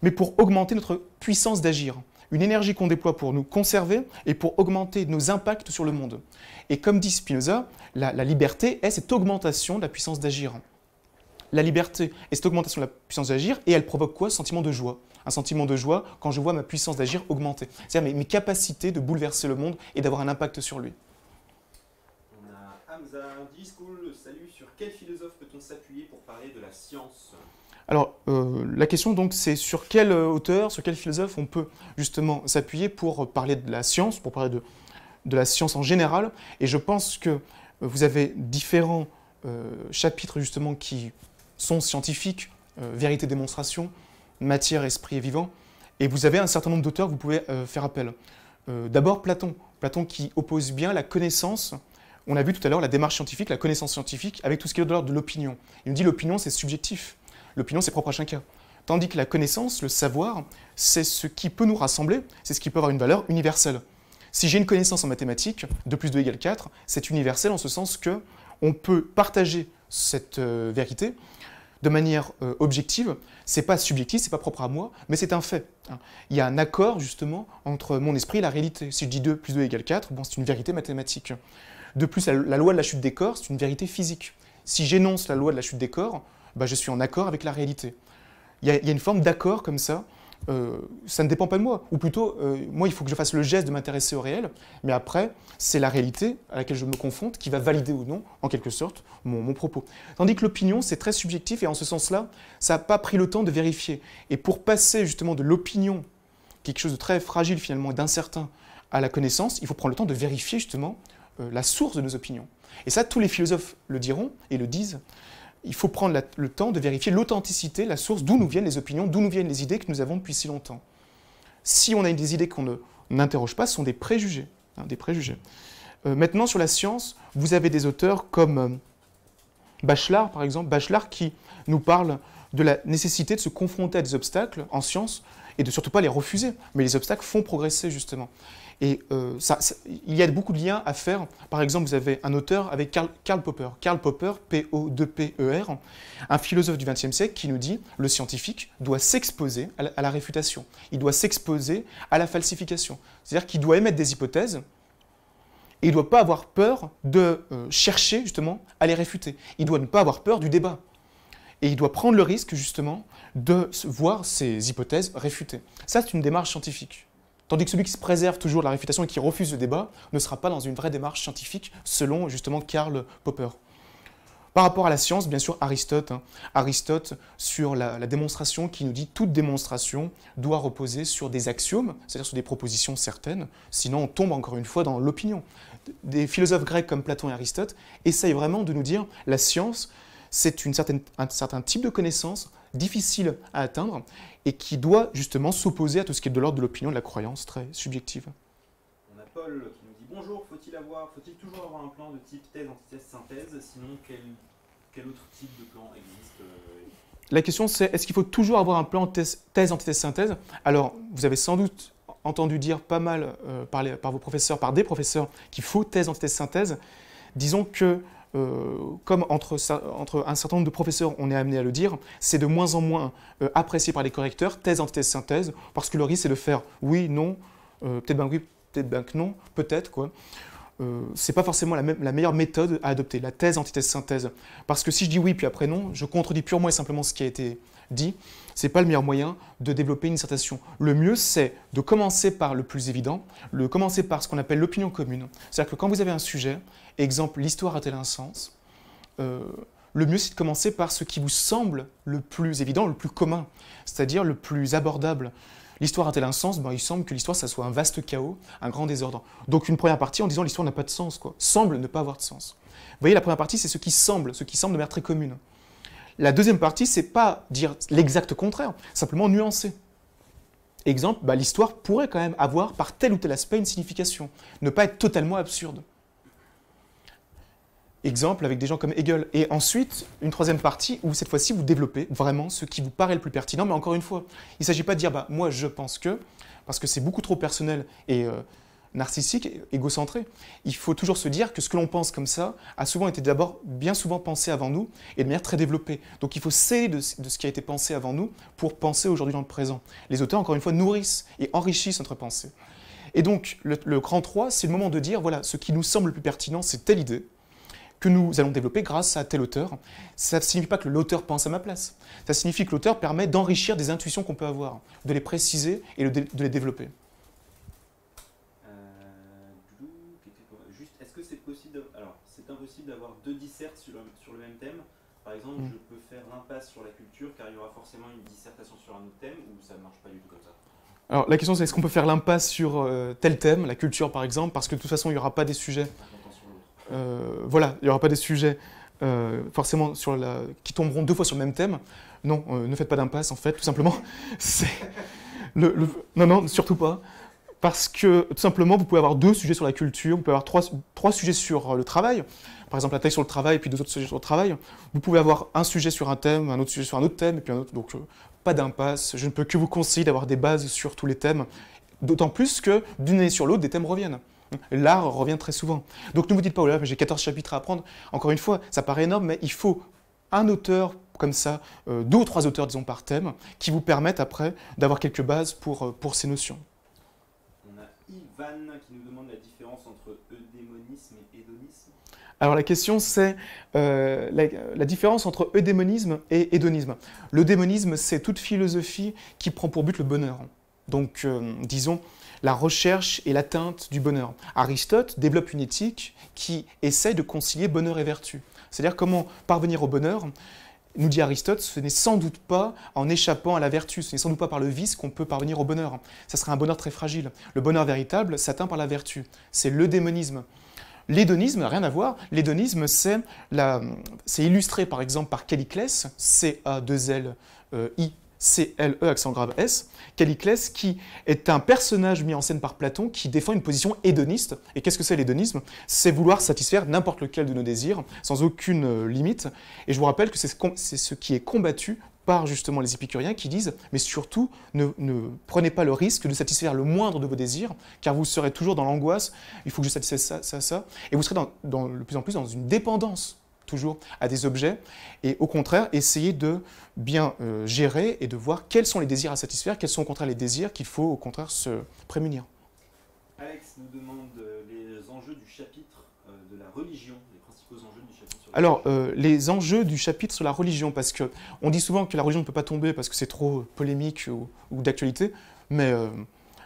mais pour augmenter notre puissance d'agir. Une énergie qu'on déploie pour nous conserver et pour augmenter nos impacts sur le monde. Et comme dit Spinoza, la, liberté est cette augmentation de la puissance d'agir. La liberté est cette augmentation de la puissance d'agir et elle provoque quoi Sentiment de joie un sentiment de joie quand je vois ma puissance d'agir augmenter. C'est-à-dire mes, capacités de bouleverser le monde et d'avoir un impact sur lui. On a Hamza School, salut. Sur quel philosophe peut-on s'appuyer pour parler de la science alors, euh, la question donc, c'est sur quel euh, auteur, sur quel philosophe on peut justement s'appuyer pour parler de la science, pour parler de, la science en général. Et je pense que vous avez différents euh, chapitres justement qui sont scientifiques, vérité démonstration, matière, esprit et vivant. Et vous avez un certain nombre d'auteurs que vous pouvez euh, faire appel. Euh, d'abord Platon. Platon qui oppose bien la connaissance, on a vu tout à l'heure la démarche scientifique, la connaissance scientifique, avec tout ce qui est de l'ordre de l'opinion. Il nous dit l'opinion c'est subjectif, l'opinion c'est propre à chacun. Tandis que la connaissance, le savoir, c'est ce qui peut nous rassembler, c'est ce qui peut avoir une valeur universelle. Si j'ai une connaissance en mathématiques, 2 plus 2 égale 4, c'est universel en ce sens que on peut partager cette euh, vérité de manière objective, euh, objective. C'est pas subjectif, c'est pas propre à moi, mais c'est un fait. Hein. Il y a un accord justement entre mon esprit et la réalité. Si je dis 2 plus 2 égale 4, bon, c'est une vérité mathématique. De plus, la, loi de la chute des corps, c'est une vérité physique. Si j'énonce la loi de la chute des corps, bah, je suis en accord avec la réalité. il y a une forme d'accord comme ça euh, ça ne dépend pas de moi. Ou plutôt, euh, moi, il faut que je fasse le geste de m'intéresser au réel, mais après, c'est la réalité à laquelle je me confronte qui va valider ou non, en quelque sorte, mon, propos. Tandis que l'opinion, c'est très subjectif, et en ce sens-là, ça n'a pas pris le temps de vérifier. Et pour passer justement de l'opinion, quelque chose de très fragile finalement, et d'incertain, à la connaissance, il faut prendre le temps de vérifier justement euh, la source de nos opinions. Et ça, tous les philosophes le diront et le disent il faut prendre le temps de vérifier l'authenticité, la source, d'où nous viennent les opinions, d'où nous viennent les idées que nous avons depuis si longtemps. Si on a des idées qu'on n'interroge pas, ce sont des préjugés. Hein, des préjugés. Euh, maintenant, sur la science, vous avez des auteurs comme euh, Bachelard, par exemple, Bachelard qui nous parle de la nécessité de se confronter à des obstacles en science et de surtout pas les refuser. Mais les obstacles font progresser, justement. Et euh, il y a beaucoup de liens à faire. Par exemple, vous avez un auteur avec Karl, Popper. Karl Popper, P-O-D-P-E-R, un philosophe du XXe siècle qui nous dit le scientifique doit s'exposer à, la réfutation. Il doit s'exposer à la falsification. C'est-à-dire qu'il doit émettre des hypothèses et il ne doit pas avoir peur de euh, chercher justement à les réfuter. Il doit ne pas avoir peur du débat. Et il doit prendre le risque justement de voir ses hypothèses réfutées. Ça, c'est une démarche scientifique. Tandis que celui qui se préserve toujours la réfutation et qui refuse le débat ne sera pas dans une vraie démarche scientifique, selon justement Karl Popper. Par rapport à la science, bien sûr, Aristote. Hein, Aristote sur la, la, démonstration qui nous dit toute démonstration doit reposer sur des axiomes, c'est-à-dire sur des propositions certaines, sinon on tombe encore une fois dans l'opinion. Des philosophes grecs comme Platon et Aristote essayent vraiment de nous dire la science, c'est un certain type de connaissance difficile à atteindre et qui doit justement s'opposer à tout ce qui est de l'ordre de l'opinion, de la croyance très subjective. On a Paul qui nous dit bonjour, faut-il faut toujours avoir un plan de type thèse, antithèse, synthèse, sinon quel, autre type de plan existe euh? La question c'est est-ce qu'il faut toujours avoir un plan thèse, thèse, antithèse, synthèse Alors vous avez sans doute entendu dire pas mal euh, par, par vos professeurs, par des professeurs, qu'il faut thèse, antithèse, synthèse. Disons que euh, comme entre, un certain nombre de professeurs, on est amené à le dire, c'est de moins en moins euh, apprécié par les correcteurs, thèse, antithèse, synthèse, parce que le risque c'est de faire oui, non, euh, peut-être ben oui, peut-être que ben non, peut-être quoi. c'est pas forcément la, la, meilleure méthode à adopter, la thèse, antithèse, synthèse. Parce que si je dis oui puis après non, je contredis purement et simplement ce qui a été dit, c'est pas le meilleur moyen de développer une dissertation. Le mieux, c'est de commencer par le plus évident, de commencer par ce qu'on appelle l'opinion commune. C'est-à-dire que quand vous avez un sujet, exemple, l'histoire a-t-elle un sens euh, le mieux, c'est de commencer par ce qui vous semble le plus évident, le plus commun, c'est-à-dire le plus abordable. L'histoire a-t-elle un ben, sens Il semble que l'histoire, ça soit un vaste chaos, un grand désordre. Donc une première partie en disant l'histoire n'a pas de sens, quoi. semble ne pas avoir de sens. Vous voyez, la première partie, c'est ce qui semble, ce qui semble de manière très commune. La deuxième partie, c'est pas dire l'exact contraire, simplement nuancer. Exemple, bah, l'histoire pourrait quand même avoir par tel ou tel aspect une signification, ne pas être totalement absurde. Exemple avec des gens comme Hegel. Et ensuite, une troisième partie où cette fois-ci vous développez vraiment ce qui vous paraît le plus pertinent, mais encore une fois, il ne s'agit pas de dire bah, moi je pense que, parce que c'est beaucoup trop personnel et euh, narcissique, égocentré. Il faut toujours se dire que ce que l'on pense comme ça a souvent été d'abord bien souvent pensé avant nous et de manière très développée. Donc il faut céder de, ce qui a été pensé avant nous pour penser aujourd'hui dans le présent. Les auteurs, encore une fois, nourrissent et enrichissent notre pensée. Et donc le, le grand 3, c'est le moment de dire, voilà, ce qui nous semble le plus pertinent, c'est telle idée que nous allons développer grâce à tel auteur. Ça ne signifie pas que l'auteur pense à ma place. Ça signifie que l'auteur permet d'enrichir des intuitions qu'on peut avoir, de les préciser et de les développer. Est-ce que c'est possible Alors, c'est impossible d'avoir deux dissertes sur le, même thème. Par exemple, mm. je peux faire l'impasse sur la culture car il y aura forcément une dissertation sur un autre thème ou ça ne marche pas du tout comme ça Alors, la question c'est est-ce qu'on peut faire l'impasse sur euh, tel thème, la culture par exemple, parce que de toute façon il n'y aura pas des sujets. Euh, voilà, il n'y aura pas des sujets. Euh, forcément sur la... qui tomberont deux fois sur le même thème. Non, ne faites pas d'impasse en fait, tout simplement. Non, non, surtout pas. Parce que tout simplement, vous pouvez avoir deux sujets sur la culture, vous pouvez avoir trois, sujets sur euh, le travail, par exemple un texte sur le travail et puis deux autres sujets sur le travail. Vous pouvez avoir un sujet sur un thème, un autre sujet sur un autre thème, et puis un autre. Donc euh, pas d'impasse. Je ne peux que vous conseiller d'avoir des bases sur tous les thèmes, d'autant plus que d'une année sur l'autre, des thèmes reviennent. L'art revient très souvent. Donc ne vous dites pas, oh là, j'ai 14 chapitres à apprendre. Encore une fois, ça paraît énorme, mais il faut un auteur comme ça, euh, deux ou trois auteurs, disons, par thème, qui vous permettent après d'avoir quelques bases pour ces notions. Van qui nous demande la différence entre eudémonisme et hédonisme. Alors la question c'est euh, la, différence entre eudémonisme et hédonisme. Le démonisme c'est toute philosophie qui prend pour but le bonheur. Donc euh, disons la recherche et l'atteinte du bonheur. Aristote développe une éthique qui essaye de concilier bonheur et vertu. C'est-à-dire comment parvenir au bonheur nous dit Aristote, ce n'est sans doute pas en échappant à la vertu, ce n'est sans doute pas par le vice qu'on peut parvenir au bonheur. Ça serait un bonheur très fragile. Le bonheur véritable s'atteint par la vertu. C'est le démonisme. L'hédonisme rien à voir. L'hédonisme, c'est illustré par exemple par Caliclès, C-A-2-L-I CLE accent grave S, Caliclès, qui est un personnage mis en scène par Platon qui défend une position hédoniste. Et qu'est-ce que c'est l'hédonisme C'est vouloir satisfaire n'importe lequel de nos désirs, sans aucune euh, limite. Et je vous rappelle que c'est ce qui est combattu par justement les épicuriens qui disent, mais surtout, ne, prenez pas le risque de satisfaire le moindre de vos désirs, car vous serez toujours dans l'angoisse, il faut que je satisfasse ça, ça, ça, et vous serez dans, plus en plus dans une dépendance toujours à des objets, et au contraire, essayer de bien euh, gérer et de voir quels sont les désirs à satisfaire, quels sont au contraire les désirs qu'il faut au contraire se prémunir. Alex nous demande euh, les enjeux du chapitre euh, de la religion, les principaux enjeux du chapitre sur la Alors, les enjeux du chapitre sur la religion, parce qu'on dit souvent que la religion ne peut pas tomber parce que c'est trop polémique ou, d'actualité, mais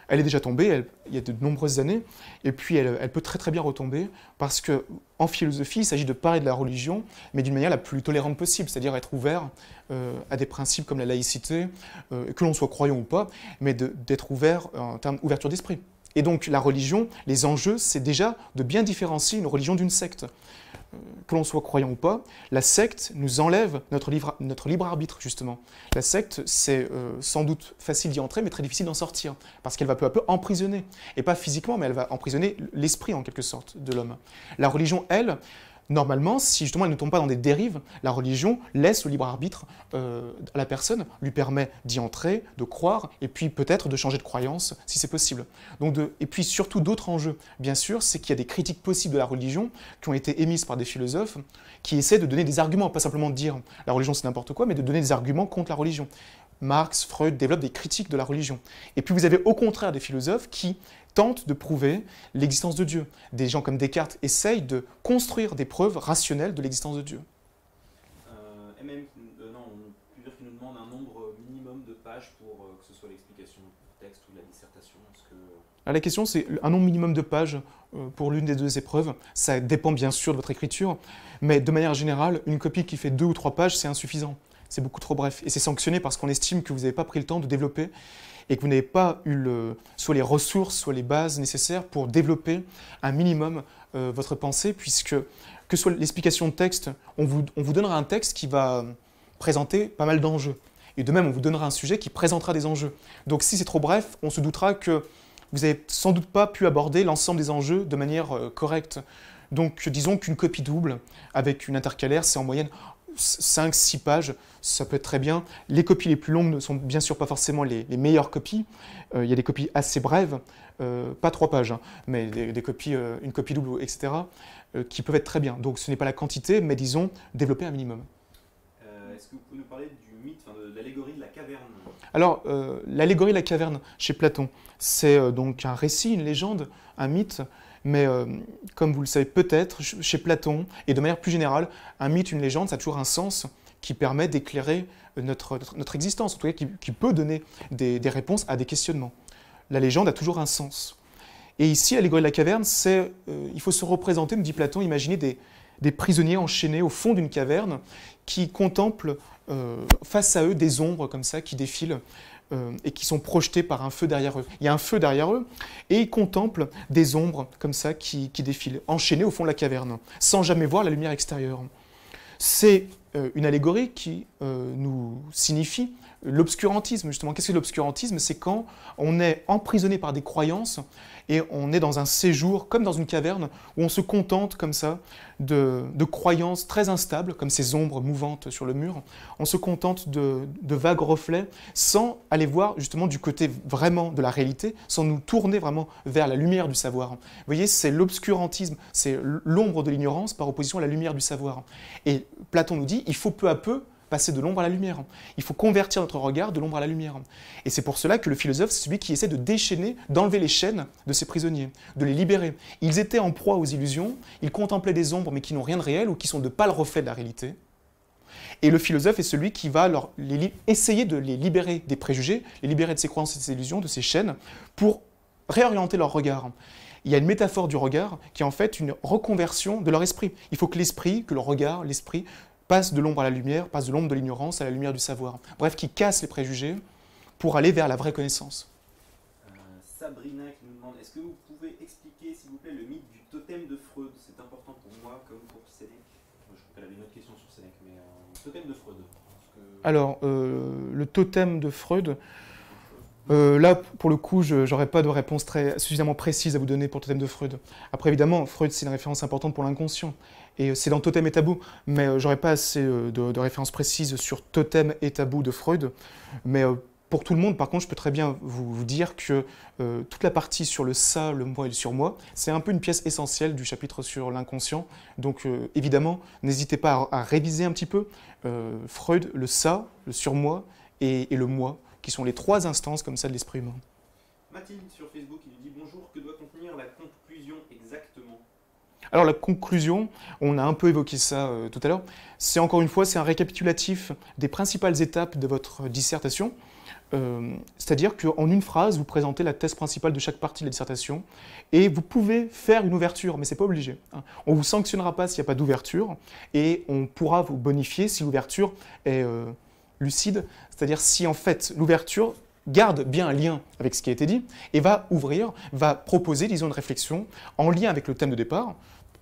elle est déjà tombée il y a de nombreuses années, et puis elle, peut très très bien retomber, parce qu'en philosophie, il s'agit de parler de la religion, mais d'une manière la plus tolérante possible, c'est-à-dire être ouvert euh, à des principes comme la laïcité, euh, que l'on soit croyant ou pas, mais d'être ouvert en termes d'ouverture d'esprit. Et donc la religion, les enjeux, c'est déjà de bien différencier une religion d'une secte. Euh, que l'on soit croyant ou pas, la secte nous enlève notre, libre arbitre, justement. La secte, c'est euh, sans doute facile d'y entrer, mais très difficile d'en sortir, parce qu'elle va peu à peu emprisonner. Et pas physiquement, mais elle va emprisonner l'esprit, en quelque sorte, de l'homme. La religion, elle, normalement, si justement elle ne tombe pas dans des dérives, la religion laisse au libre arbitre à euh, la personne, lui permet d'y entrer, de croire, et puis peut-être de changer de croyance si c'est possible. Donc et puis surtout d'autres enjeux, bien sûr, c'est qu'il y a des critiques possibles de la religion qui ont été émises par des philosophes qui essaient de donner des arguments, pas simplement de dire la religion c'est n'importe quoi, mais de donner des arguments contre la religion. Marx, Freud développent des critiques de la religion. Et puis vous avez au contraire des philosophes qui tentent de prouver l'existence de Dieu. Des gens comme Descartes essayent de construire des preuves rationnelles de l'existence de Dieu. Euh, euh on peut nous demande un nombre minimum de pages pour euh, que ce soit l'explication du texte ou la dissertation. Euh, ah, la question, c'est un nombre minimum de pages pour l'une des deux épreuves. Ça dépend bien sûr de votre écriture, mais de manière générale, une copie qui fait deux ou trois pages, c'est insuffisant c'est beaucoup trop bref. Et c'est sanctionné parce qu'on estime que vous n'avez pas pris le temps de développer et que vous n'avez pas eu soit les ressources, soit les bases nécessaires pour développer un minimum euh, votre pensée, puisque que soit l'explication de texte, on on vous donnera un texte qui va euh, présenter pas mal d'enjeux. Et de même, on vous donnera un sujet qui présentera des enjeux. Donc si c'est trop bref, on se doutera que vous n'avez sans doute pas pu aborder l'ensemble des enjeux de manière euh, correcte. Donc disons qu'une copie double avec une intercalaire, c'est en moyenne 5-6 pages, ça peut être très bien. Les copies les plus longues ne sont bien sûr pas forcément les, meilleures copies. Euh, il y a des copies assez brèves, euh, pas 3 pages, hein, mais des, copies, euh, une copie double, etc., qui peuvent être très bien. Donc ce n'est pas la quantité, mais disons développer un minimum. Est-ce que vous pouvez nous parler du mythe, de l'allégorie de la caverne Alors, l'allégorie de la caverne chez Platon, c'est donc un récit, une légende, un mythe mais euh, comme vous le savez peut-être, chez Platon, et de manière plus générale, un mythe, une légende, ça a toujours un sens qui permet d'éclairer euh, notre, notre, existence, en tout cas qui, peut donner des, réponses à des questionnements. La légende a toujours un sens. Et ici, l'allégorie de la caverne, c'est, euh, il faut se représenter, me dit Platon, imaginer des, prisonniers enchaînés au fond d'une caverne qui contemplent face à eux des ombres comme ça qui défilent euh, et qui sont projetés par un feu derrière eux. Il y a un feu derrière eux et ils contemplent des ombres comme ça qui, défilent, enchaînées au fond de la caverne, sans jamais voir la lumière extérieure. C'est euh, une allégorie qui euh, nous signifie L'obscurantisme, justement, qu'est-ce que l'obscurantisme C'est quand on est emprisonné par des croyances et on est dans un séjour, comme dans une caverne, où on se contente comme ça de, croyances très instables, comme ces ombres mouvantes sur le mur. On se contente de, de vagues reflets sans aller voir justement du côté vraiment de la réalité, sans nous tourner vraiment vers la lumière du savoir. Vous voyez, c'est l'obscurantisme, c'est l'ombre de l'ignorance par opposition à la lumière du savoir. Et Platon nous dit, il faut peu à peu passer de l'ombre à la lumière. Hein. Il faut convertir notre regard de l'ombre à la lumière. Hein. Et c'est pour cela que le philosophe, c'est celui qui essaie de déchaîner, d'enlever les chaînes de ses prisonniers, de les libérer. Ils étaient en proie aux illusions, ils contemplaient des ombres mais qui n'ont rien de réel ou qui sont de pâles reflets de la réalité. Et le philosophe est celui qui va leur, essayer de les libérer des préjugés, les libérer de ses croyances et de ses illusions, de ses chaînes, pour réorienter leur regard il y a une métaphore du regard qui est en fait une reconversion de leur esprit. Il faut que l'esprit, que le regard, l'esprit passe de l'ombre à la lumière, passe de l'ombre de l'ignorance à la lumière du savoir. Bref, qui casse les préjugés pour aller vers la vraie connaissance. Euh, Sabrina qui nous demande, est-ce que vous pouvez expliquer, s'il vous plaît, le mythe du totem de Freud C'est important pour moi comme pour Sénèque. Je crois qu'elle avait une autre question sur Sénèque, mais euh, euh, le totem de Freud. Alors, le totem de Freud, euh, là, pour le coup, je n'aurais pas de réponse suffisamment précise à vous donner pour Totem de Freud. Après, évidemment, Freud, c'est une référence importante pour l'inconscient. Et euh, c'est dans Totem et Tabou, mais je euh, j'aurais pas assez de, références précises sur Totem et Tabou de Freud. Mais pour tout le monde, par contre, je peux très bien vous, dire que toute la partie sur le ça, le moi et le moi », c'est un peu une pièce essentielle du chapitre sur l'inconscient. Donc, évidemment, n'hésitez pas à, réviser un petit peu Freud, le ça, le surmoi moi » et le moi qui sont les trois instances comme ça de l'esprit humain. Mathilde sur Facebook, il dit bonjour, que doit contenir la conclusion exactement alors la conclusion, on a un peu évoqué ça euh, tout à l'heure, c'est encore une fois, c'est un récapitulatif des principales étapes de votre dissertation. Euh, c'est-à-dire qu'en une phrase, vous présentez la thèse principale de chaque partie de la dissertation et vous pouvez faire une ouverture, mais ce n'est pas obligé. Hein. On ne vous sanctionnera pas s'il n'y a pas d'ouverture et on pourra vous bonifier si l'ouverture est... Euh, lucide, c'est-à-dire si en fait l'ouverture garde bien un lien avec ce qui a été dit et va ouvrir, va proposer, disons, une réflexion en lien avec le thème de départ.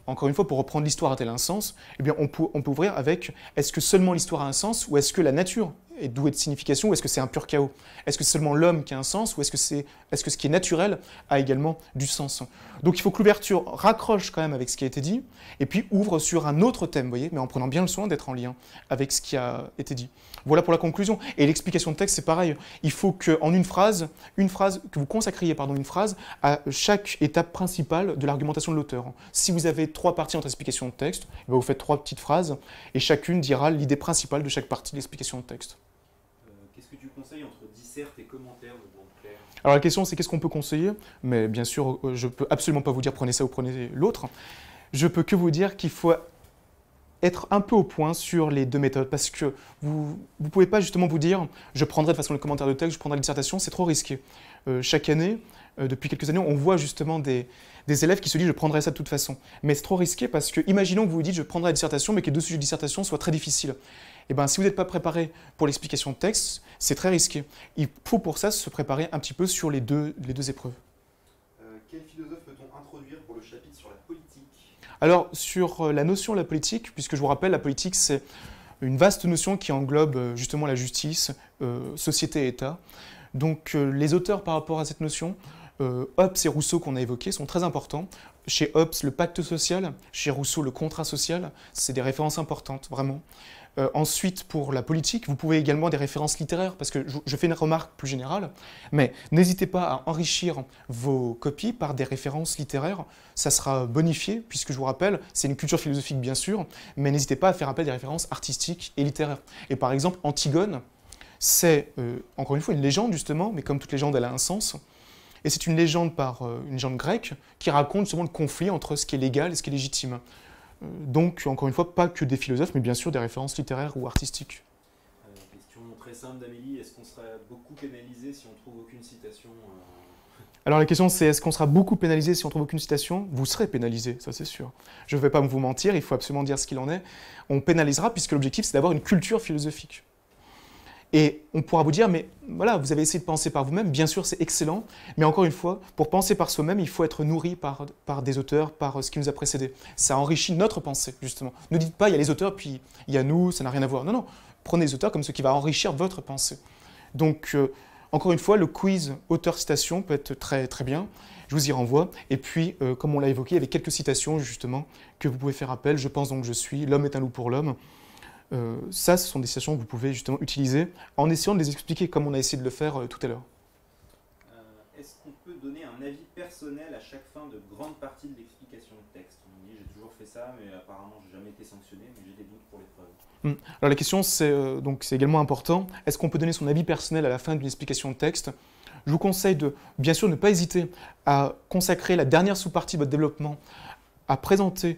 Encore une fois, pour reprendre l'histoire à t un sens Eh bien, on peut, on peut ouvrir avec est-ce que seulement l'histoire a un sens ou est-ce que la nature est de signification ou est-ce que c'est un pur chaos Est-ce que c'est seulement l'homme qui a un sens ou est-ce que, est-ce que ce qui est naturel a également du sens Donc il faut que l'ouverture raccroche quand même avec ce qui a été dit et puis ouvre sur un autre thème, voyez, mais en prenant bien le soin d'être en lien avec ce qui a été dit. Voilà pour la conclusion. Et l'explication de texte, c'est pareil. Il faut qu'en une phrase, une phrase, que vous consacriez pardon, une phrase à chaque étape principale de l'argumentation de l'auteur. Si vous avez trois parties entre explications de texte, eh ben, vous faites trois petites phrases et chacune dira l'idée principale de chaque partie de l'explication de texte. Alors la question c'est qu'est-ce qu'on peut conseiller Mais bien sûr, euh, je peux absolument pas vous dire prenez ça ou prenez l'autre. Je peux que vous dire qu'il faut être un peu au point sur les deux méthodes parce que vous ne pouvez pas justement vous dire je prendrai de façon le commentaire de texte, je prendrai la dissertation, c'est trop risqué. Euh, chaque année, euh, depuis quelques années, on voit justement des, élèves qui se disent je prendrai ça de toute façon. Mais c'est trop risqué parce que, imaginons que vous vous dites je prendrai la dissertation, mais que les deux sujets de dissertation soient très difficiles. Eh bien, si vous n'êtes pas préparé pour l'explication de texte, c'est très risqué. Il faut pour ça se préparer un petit peu sur les deux, les deux épreuves. Euh, quel philosophe peut-on introduire pour le chapitre sur la politique Alors, sur euh, la notion de la politique, puisque je vous rappelle, la politique, c'est une vaste notion qui englobe justement la justice, société et État. Donc, les auteurs par rapport à cette notion, euh, Hobbes et Rousseau qu'on a évoqués sont très importants. Chez Hobbes, le pacte social, chez Rousseau, le contrat social, c'est des références importantes, vraiment. Euh, ensuite, pour la politique, vous pouvez également des références littéraires, parce que je, fais une remarque plus générale, mais n'hésitez pas à enrichir vos copies par des références littéraires. Ça sera bonifié, puisque je vous rappelle, c'est une culture philosophique bien sûr, mais n'hésitez pas à faire appel à des références artistiques et littéraires. Et par exemple, Antigone, c'est euh, encore une fois une légende justement, mais comme toute légende, elle a un sens. Et c'est une légende par euh, une légende grecque qui raconte souvent le conflit entre ce qui est légal et ce qui est légitime. Euh, donc, encore une fois, pas que des philosophes, mais bien sûr des références littéraires ou artistiques. Euh, question très simple d'Amélie, est-ce qu'on sera beaucoup pénalisé si on trouve aucune citation Alors la question c'est est-ce qu'on sera beaucoup pénalisé si on trouve aucune citation Vous serez pénalisé, ça c'est sûr. Je ne vais pas vous mentir, il faut absolument dire ce qu'il en est. On pénalisera puisque l'objectif c'est d'avoir une culture philosophique. Et on pourra vous dire, mais voilà, vous avez essayé de penser par vous-même, bien sûr c'est excellent, mais encore une fois, pour penser par soi-même, il faut être nourri par, des auteurs, par euh, ce qui nous a précédé. Ça enrichit notre pensée, justement. Ne dites pas, il y a les auteurs, puis il y a nous, ça n'a rien à voir. Non, non, prenez les auteurs comme ce qui va enrichir votre pensée. Donc, euh, encore une fois, le quiz auteur-citation peut être très, très bien. Je vous y renvoie. Et puis, euh, comme on l'a évoqué, avec quelques citations, justement, que vous pouvez faire appel. Je pense donc je suis, l'homme est un loup pour l'homme. Euh, ça, ce sont des situations que vous pouvez justement utiliser en essayant de les expliquer comme on a essayé de le faire euh, tout à l'heure. Euh, est-ce qu'on peut donner un avis personnel à chaque fin de grande partie de l'explication de texte On dit j'ai toujours fait ça, mais apparemment je n'ai jamais été sanctionné, mais j'ai des doutes pour l'épreuve. preuves hmm. ». Alors la question, c'est c'est également important. Est-ce qu'on peut donner son avis personnel à la fin d'une explication de texte Je vous conseille de bien sûr ne pas hésiter à consacrer la dernière sous-partie de votre développement à présenter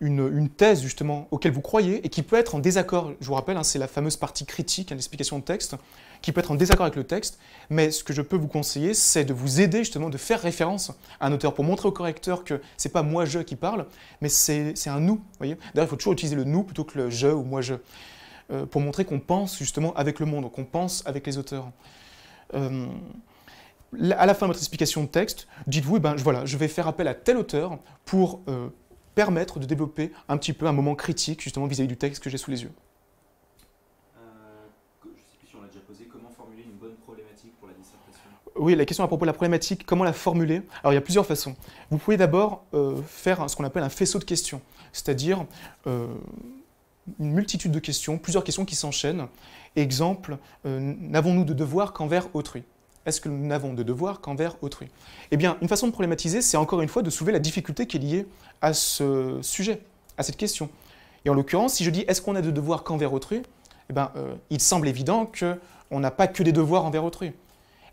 une, thèse justement auquel vous croyez et qui peut être en désaccord, je vous rappelle, hein, c'est la fameuse partie critique, hein, l'explication de texte, qui peut être en désaccord avec le texte, mais ce que je peux vous conseiller, c'est de vous aider justement, de faire référence à un auteur pour montrer au correcteur que c'est pas moi-je qui parle, mais c'est un nous, voyez D'ailleurs, il faut toujours utiliser le nous plutôt que le je ou moi-je, euh, pour montrer qu'on pense justement avec le monde, qu'on pense avec les auteurs. Euh, à la fin de votre explication de texte, dites-vous, eh ben, voilà, je vais faire appel à tel auteur pour euh, permettre de développer un petit peu un moment critique justement vis-à-vis du texte que j'ai sous les yeux. Euh, je ne sais plus si on l'a déjà posé, comment formuler une bonne problématique pour la dissertation Oui, la question à propos de la problématique, comment la formuler Alors il y a plusieurs façons. Vous pouvez d'abord euh, faire ce qu'on appelle un faisceau de questions, c'est-à-dire euh, une multitude de questions, plusieurs questions qui s'enchaînent. Exemple, n'avons-nous de devoir qu'envers autrui est-ce que nous n'avons de devoirs qu'envers autrui Eh bien, une façon de problématiser, c'est encore une fois de soulever la difficulté qui est liée à ce sujet, à cette question. Et en l'occurrence, si je dis est-ce qu'on a de devoirs qu'envers autrui eh bien, euh, il semble évident qu'on n'a pas que des devoirs envers autrui.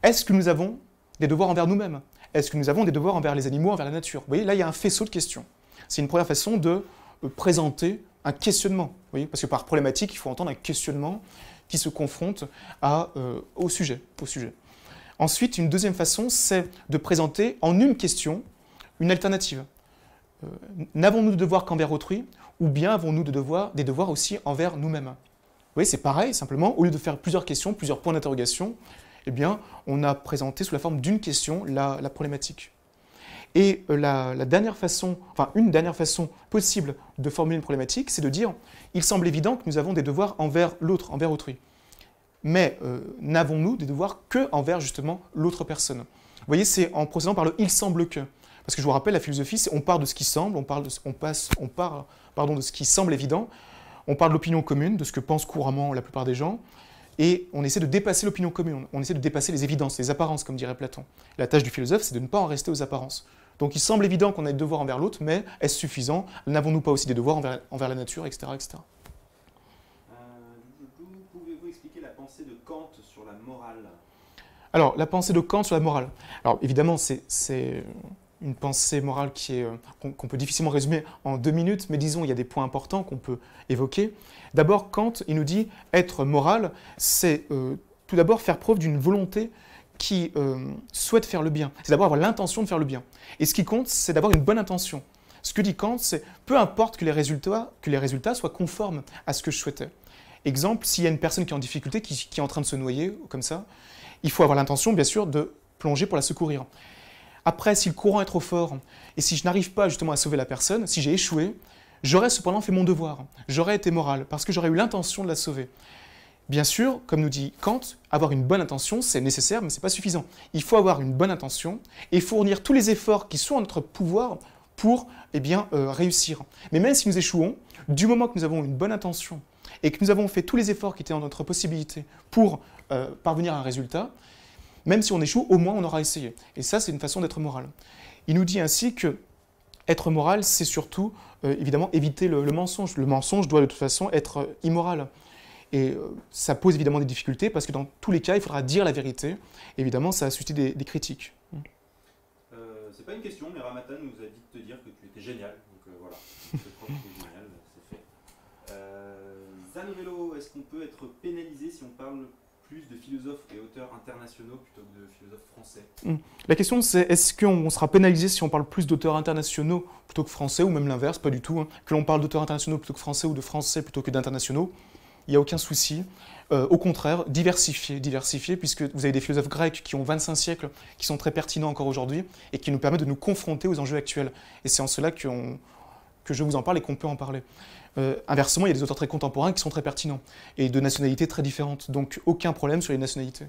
Est-ce que nous avons des devoirs envers nous-mêmes Est-ce que nous avons des devoirs envers les animaux, envers la nature Vous voyez, là, il y a un faisceau de questions. C'est une première façon de euh, présenter un questionnement. Vous voyez Parce que par problématique, il faut entendre un questionnement qui se confronte à, euh, au sujet. Au sujet. Ensuite, une deuxième façon, c'est de présenter en une question une alternative. Euh, n'avons-nous de devoirs qu'envers autrui ou bien avons-nous de des devoirs aussi envers nous-mêmes Oui, c'est pareil, simplement, au lieu de faire plusieurs questions, plusieurs points d'interrogation, eh bien, on a présenté sous la forme d'une question la, problématique. Et euh, la, la, dernière façon, enfin, une dernière façon possible de formuler une problématique, c'est de dire, il semble évident que nous avons des devoirs envers l'autre, envers autrui mais euh, n'avons-nous des devoirs que envers justement l'autre personne Vous voyez, c'est en procédant par le il semble que. Parce que je vous rappelle, la philosophie, c'est on part de ce qui semble, on, parle de, on, passe, on parle pardon, de ce qui semble évident, on parle de l'opinion commune, de ce que pensent couramment la plupart des gens, et on essaie de dépasser l'opinion commune, on essaie de dépasser les évidences, les apparences, comme dirait Platon. La tâche du philosophe, c'est de ne pas en rester aux apparences. Donc il semble évident qu'on a des devoirs envers l'autre, mais est-ce suffisant N'avons-nous pas aussi des devoirs envers, envers la nature, etc. etc. Alors, la pensée de Kant sur la morale. Alors, évidemment, c'est une pensée morale euh, qu'on peut difficilement résumer en deux minutes, mais disons, il y a des points importants qu'on peut évoquer. D'abord, Kant, il nous dit, être moral, c'est euh, tout d'abord faire preuve d'une volonté qui euh, souhaite faire le bien. C'est d'abord avoir l'intention de faire le bien. Et ce qui compte, c'est d'avoir une bonne intention. Ce que dit Kant, c'est peu importe que que les résultats soient conformes à ce que je souhaitais. Exemple, s'il y a une personne qui est en difficulté, qui, est en train de se noyer, comme ça, il faut avoir l'intention, bien sûr, de plonger pour la secourir. Après, si le courant est trop fort et si je n'arrive pas justement à sauver la personne, si j'ai échoué, j'aurais cependant fait mon devoir, j'aurais été moral, parce que j'aurais eu l'intention de la sauver. Bien sûr, comme nous dit Kant, avoir une bonne intention, c'est nécessaire, mais ce n'est pas suffisant. Il faut avoir une bonne intention et fournir tous les efforts qui sont en notre pouvoir pour eh bien, euh, réussir. Mais même si nous échouons, du moment que nous avons une bonne intention et que nous avons fait tous les efforts qui étaient en notre possibilité pour euh, parvenir à un résultat, même si on échoue, au moins on aura essayé. Et ça, c'est une façon d'être moral. Il nous dit ainsi que être moral, c'est surtout, euh, évidemment, éviter le, mensonge. Le mensonge doit de toute façon être euh, immoral. Et ça pose évidemment des difficultés parce que dans tous les cas, il faudra dire la vérité. Évidemment, ça a suscité des, critiques. Euh, mm. c'est pas une question, mais Ramatan nous a dit de te dire que tu étais génial. Donc voilà. est-ce qu'on peut être pénalisé si on parle plus de philosophes et auteurs internationaux plutôt que de philosophes français hmm. La question c'est est-ce qu'on sera pénalisé si on parle plus d'auteurs internationaux plutôt que français ou même l'inverse, pas du tout, hein, que l'on parle d'auteurs internationaux plutôt que français ou de français plutôt que d'internationaux il n'y a aucun souci. Euh, au contraire, diversifier, diversifier, puisque vous avez des philosophes grecs qui ont 25 siècles, qui sont très pertinents encore aujourd'hui, et qui nous permettent de nous confronter aux enjeux actuels. Et c'est en cela qu'on que je vous en parle et qu'on peut en parler. Euh, inversement, il y a des auteurs très contemporains qui sont très pertinents et de nationalités très différentes. Donc aucun problème sur les nationalités.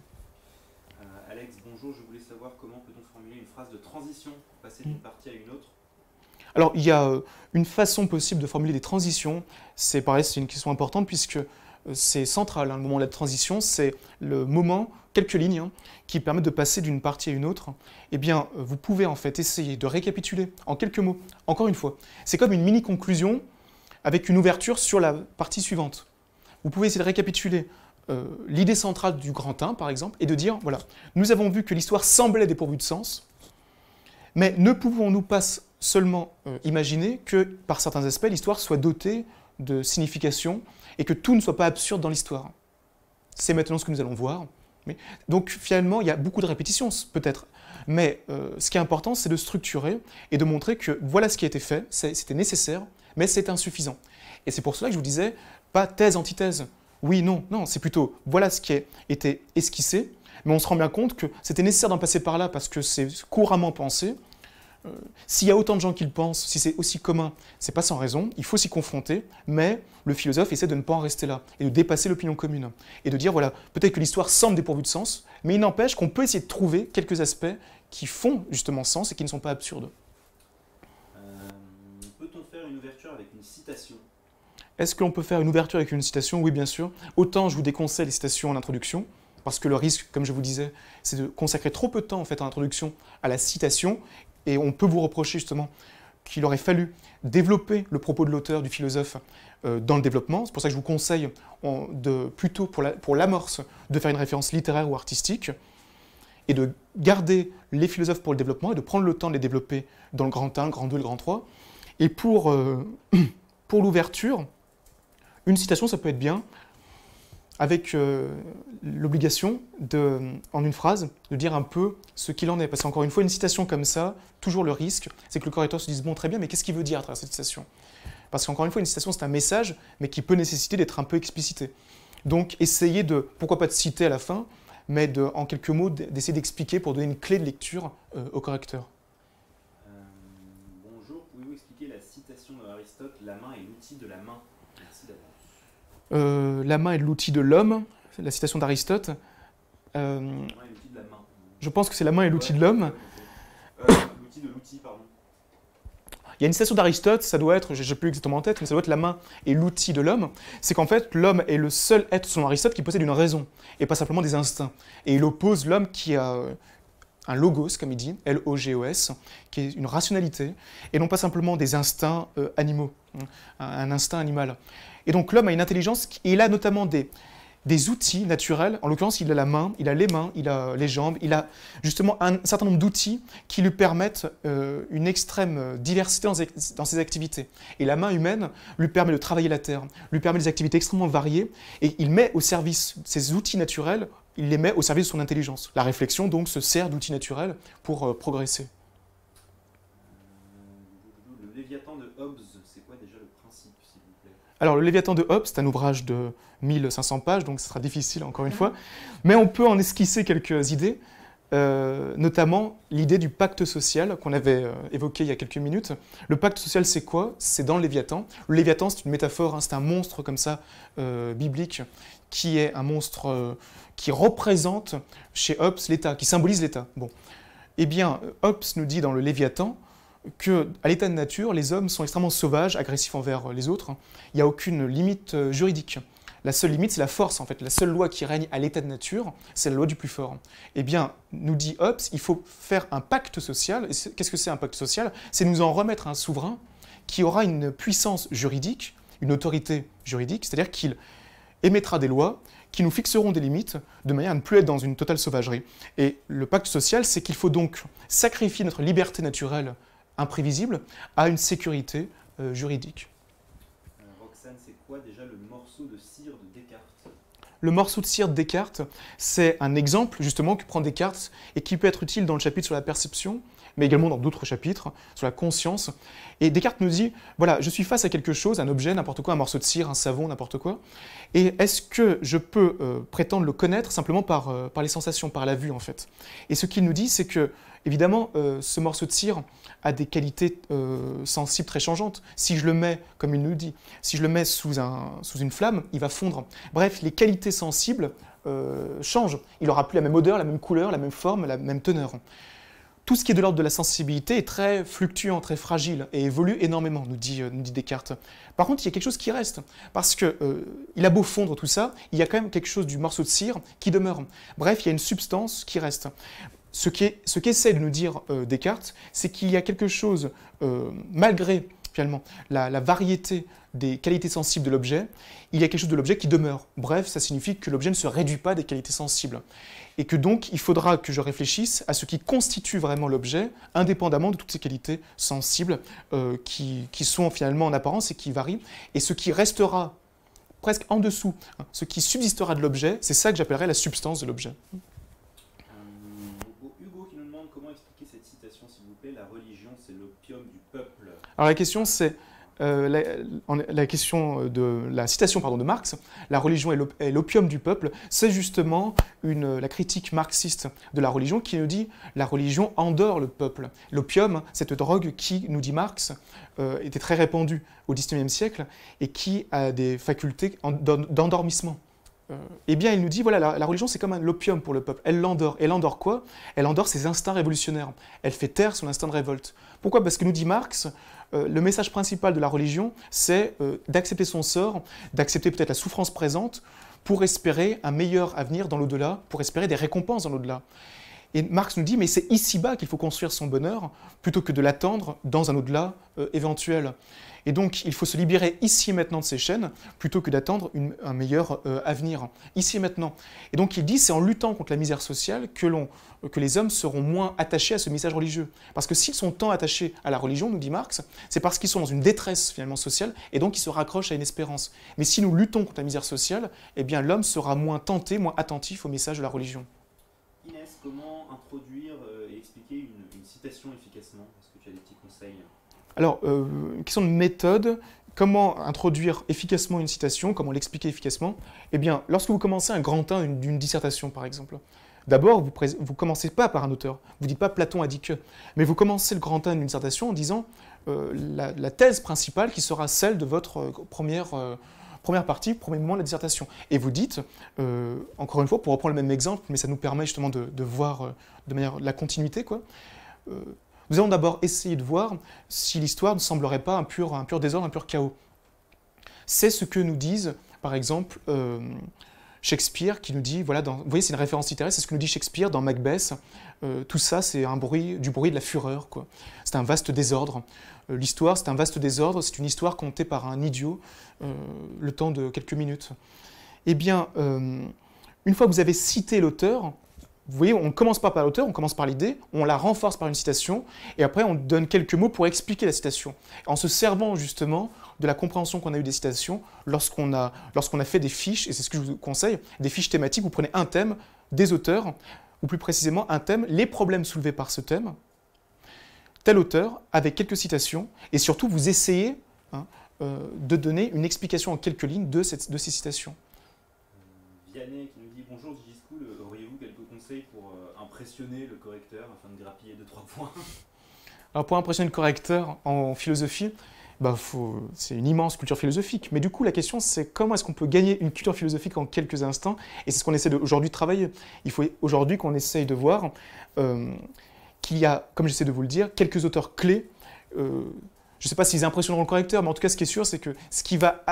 Euh, Alex, bonjour. Je voulais savoir comment peut-on formuler une phrase de transition pour passer d'une mm. partie à une autre Alors il y a euh, une façon possible de formuler des transitions. C'est pareil, c'est une question importante puisque c'est central. Hein, le moment de la transition, c'est le moment, quelques lignes, hein, qui permettent de passer d'une partie à une autre. Eh bien, euh, vous pouvez en fait essayer de récapituler en quelques mots, encore une fois. C'est comme une mini-conclusion avec une ouverture sur la partie suivante. Vous pouvez essayer de récapituler euh, l'idée centrale du grand 1, par exemple, et de dire, voilà, nous avons vu que l'histoire semblait dépourvue de sens, mais ne pouvons-nous pas seulement euh, imaginer que, par certains aspects, l'histoire soit dotée de signification et que tout ne soit pas absurde dans l'histoire. C'est maintenant ce que nous allons voir. donc finalement, il y a beaucoup de répétitions, peut-être. Mais euh, ce qui est important, c'est de structurer et de montrer que voilà ce qui a été fait, c'était nécessaire, mais c'est insuffisant. Et c'est pour cela que je vous disais, pas thèse, antithèse. Oui, non, non, c'est plutôt voilà ce qui a été esquissé, mais on se rend bien compte que c'était nécessaire d'en passer par là parce que c'est couramment pensé, s'il y a autant de gens qui le pensent, si c'est aussi commun, c'est pas sans raison, il faut s'y confronter, mais le philosophe essaie de ne pas en rester là et de dépasser l'opinion commune et de dire voilà, peut-être que l'histoire semble dépourvue de sens, mais il n'empêche qu'on peut essayer de trouver quelques aspects qui font justement sens et qui ne sont pas absurdes. Euh, peut-on faire une ouverture avec une citation Est-ce que l'on peut faire une ouverture avec une citation Oui, bien sûr. Autant je vous déconseille les citations en introduction, parce que le risque, comme je vous disais, c'est de consacrer trop peu de temps en fait en introduction à la citation et on peut vous reprocher justement qu'il aurait fallu développer le propos de l'auteur, du philosophe, euh, dans le développement. C'est pour ça que je vous conseille de, plutôt pour l'amorce de faire une référence littéraire ou artistique et de garder les philosophes pour le développement et de prendre le temps de les développer dans le grand 1, le grand 2, le grand 3. Et euh, pour l'ouverture, une citation, ça peut être bien avec euh, l'obligation en une phrase, de dire un peu ce qu'il en est. Parce qu'encore une fois, une citation comme ça, toujours le risque, c'est que le correcteur se dise bon, très bien, mais qu'est-ce qu'il veut dire à travers cette citation Parce qu'encore une fois, une citation, c'est un message, mais qui peut nécessiter d'être un peu explicité. Donc, essayez de, pourquoi pas de citer à la fin, mais en quelques mots, d'essayer d'expliquer pour donner une clé de lecture euh, au correcteur. Euh, bonjour, pouvez-vous expliquer la citation d'Aristote « la main est l'outil de la main euh, la main est l'outil de l'homme, c'est la citation d'Aristote. Euh, je pense que c'est la main et l'outil de l'homme. de l'outil, pardon. Il y a une citation d'Aristote, ça doit être, j'ai plus exactement en tête, mais ça doit être la main et l'outil de l'homme. C'est qu'en fait, l'homme est le seul être, selon Aristote, qui possède une raison, et pas simplement des instincts. Et il oppose l'homme qui a euh, un logos, comme il dit, L-O-G-O-S, qui est une rationalité, et non pas simplement des instincts animaux, hein, un instinct animal. Et donc l'homme a une intelligence, et il a notamment des, outils naturels. En l'occurrence, il a la main, il a les mains, il a les jambes, il a justement un certain nombre d'outils qui lui permettent euh, une extrême diversité dans ses, activités. Et la main humaine lui permet de travailler la terre, lui permet des activités extrêmement variées, et il met au service ses outils naturels, il les met au service de son intelligence. La réflexion, donc, se sert d'outils naturels pour euh, progresser. Alors, le Léviathan de Hobbes, c'est un ouvrage de 1500 pages, donc ce sera difficile encore une ah. fois, mais on peut en esquisser quelques idées, euh, notamment l'idée du pacte social qu'on avait euh, évoqué il y a quelques minutes. Le pacte social, c'est quoi C'est dans le Léviathan. Le Léviathan, c'est une métaphore, hein, c'est un monstre comme ça, euh, biblique, qui est un monstre qui représente chez Hobbes l'État, qui symbolise l'État. Bon. Eh bien, Hobbes nous dit dans le Léviathan, qu'à à l'état de nature, les hommes sont extrêmement sauvages, agressifs envers les autres. Il n'y a aucune limite euh, juridique. La seule limite, c'est la force, en fait. La seule loi qui règne à l'état de nature, c'est la loi du plus fort. Eh bien, nous dit Hobbes, il faut faire un pacte social. Qu'est-ce que c'est un pacte social C'est nous en remettre un souverain qui aura une puissance juridique, une autorité juridique, c'est-à-dire qu'il émettra des lois qui nous fixeront des limites de manière à ne plus être dans une totale sauvagerie. Et le pacte social, c'est qu'il faut donc sacrifier notre liberté naturelle imprévisible à une sécurité euh, juridique. Euh, Roxane, c'est quoi déjà le morceau de cire de Descartes le morceau de cire de Descartes, c'est un exemple justement que prend Descartes et qui peut être utile dans le chapitre sur la perception, mais également dans d'autres chapitres, sur la conscience. Et Descartes nous dit, voilà, je suis face à quelque chose, un objet, n'importe quoi, un morceau de cire, un savon, n'importe quoi, et est-ce que je peux euh, prétendre le connaître simplement par, par les sensations, par la vue en fait Et ce qu'il nous dit, c'est que Évidemment, euh, ce morceau de cire a des qualités euh, sensibles très changeantes. Si je le mets, comme il nous dit, si je le mets sous, un, sous une flamme, il va fondre. Bref, les qualités sensibles euh, changent. Il n'aura plus la même odeur, la même couleur, la même forme, la même teneur. Tout ce qui est de l'ordre de la sensibilité est très fluctuant, très fragile et évolue énormément, nous dit, Descartes. Par contre, il y a quelque chose qui reste, parce qu'il a beau fondre tout ça, il y a quand même quelque chose du morceau de cire qui demeure. Bref, il y a une substance qui reste ce qu'essaie de nous dire euh, Descartes, c'est qu'il y a quelque chose, euh, malgré finalement la, variété des qualités sensibles de l'objet, il y a quelque chose de l'objet qui demeure. Bref, ça signifie que l'objet ne se réduit pas des qualités sensibles. Et que donc, il faudra que je réfléchisse à ce qui constitue vraiment l'objet, indépendamment de toutes ces qualités sensibles euh, qui, sont finalement en apparence et qui varient. Et ce qui restera presque en dessous, hein, ce qui subsistera de l'objet, c'est ça que j'appellerais la substance de l'objet. Alors la question, c'est euh, la, question euh, de la citation de Marx, la religion est l'opium du peuple, c'est justement la critique marxiste de la religion qui nous dit la religion endort le peuple. L'opium, cette drogue qui, nous dit Marx, euh, était très répandue au XIXe siècle et qui a des facultés d'endormissement. eh bien, il nous dit, voilà, la, religion, c'est comme l'opium pour le peuple. Elle l'endort. Elle endort quoi Elle endort ses instincts révolutionnaires. Elle fait taire son instinct de révolte. Pourquoi Parce que nous dit Marx, euh, le message principal de la religion, c'est euh, d'accepter son sort, d'accepter peut-être la souffrance présente pour espérer un meilleur avenir dans l'au-delà, pour espérer des récompenses dans l'au-delà. Et Marx nous dit, mais c'est ici-bas qu'il faut construire son bonheur, plutôt que de l'attendre dans un au-delà euh, éventuel. Et donc, il faut se libérer ici et maintenant de ces chaînes, plutôt que d'attendre un meilleur euh, avenir, ici et maintenant. Et donc, il dit, c'est en luttant contre la misère sociale que, que les hommes seront moins attachés à ce message religieux. Parce que s'ils sont tant attachés à la religion, nous dit Marx, c'est parce qu'ils sont dans une détresse finalement sociale, et donc ils se raccrochent à une espérance. Mais si nous luttons contre la misère sociale, eh bien l'homme sera moins tenté, moins attentif au message de la religion. Inès, comment introduire euh, et expliquer une, citation efficacement Est-ce que tu as des petits conseils Alors, euh, une question de méthode. Comment introduire efficacement une citation Comment l'expliquer efficacement Eh bien, lorsque vous commencez un grand 1 d'une dissertation, par exemple, D'abord, vous ne commencez pas par un auteur. Vous ne dites pas Platon a dit que. Mais vous commencez le grand 1 d'une dissertation en disant euh, la, thèse principale qui sera celle de votre euh, première Première partie, premier moment, de la dissertation. Et vous dites, euh, encore une fois, pour reprendre le même exemple, mais ça nous permet justement de, voir euh, de manière la continuité, quoi. Euh, nous allons d'abord essayer de voir si l'histoire ne semblerait pas un pur, un pur désordre, un pur chaos. C'est ce que nous disent, par exemple, Shakespeare qui nous dit, voilà, vous voyez, c'est une référence littéraire, c'est ce que nous dit Shakespeare dans Macbeth. tout ça, c'est un bruit, du bruit de la fureur, quoi. C'est un vaste désordre. Euh, l'histoire, c'est un vaste désordre, c'est une histoire contée par un idiot euh, le temps de quelques minutes. Eh bien, euh, une fois que vous avez cité l'auteur, vous voyez, on ne commence pas par l'auteur, on commence par l'idée, on la renforce par une citation, et après on donne quelques mots pour expliquer la citation, en se servant justement de la compréhension qu'on a eue des citations lorsqu'on lorsqu'on a fait des fiches, et c'est ce que je vous conseille, des fiches thématiques, vous prenez un thème, des auteurs, ou plus précisément un thème, les problèmes soulevés par ce thème, tel auteur avec quelques citations, et surtout vous essayez hein, euh, de donner une explication en quelques lignes de, cette, de ces citations. Vianney qui nous dit Bonjour auriez-vous quelques conseils pour euh, impressionner le correcteur afin de grappiller 2 trois points Alors pour impressionner le correcteur en philosophie, bah c'est une immense culture philosophique. Mais du coup, la question, c'est comment est-ce qu'on peut gagner une culture philosophique en quelques instants Et c'est ce qu'on essaie aujourd'hui de travailler. Il faut aujourd'hui qu'on essaye de voir euh, qu'il y a, comme j'essaie de vous le dire, quelques auteurs clés. Euh, je ne sais pas s'ils impressionneront le correcteur, mais en tout cas, ce qui est sûr, c'est que ce qui va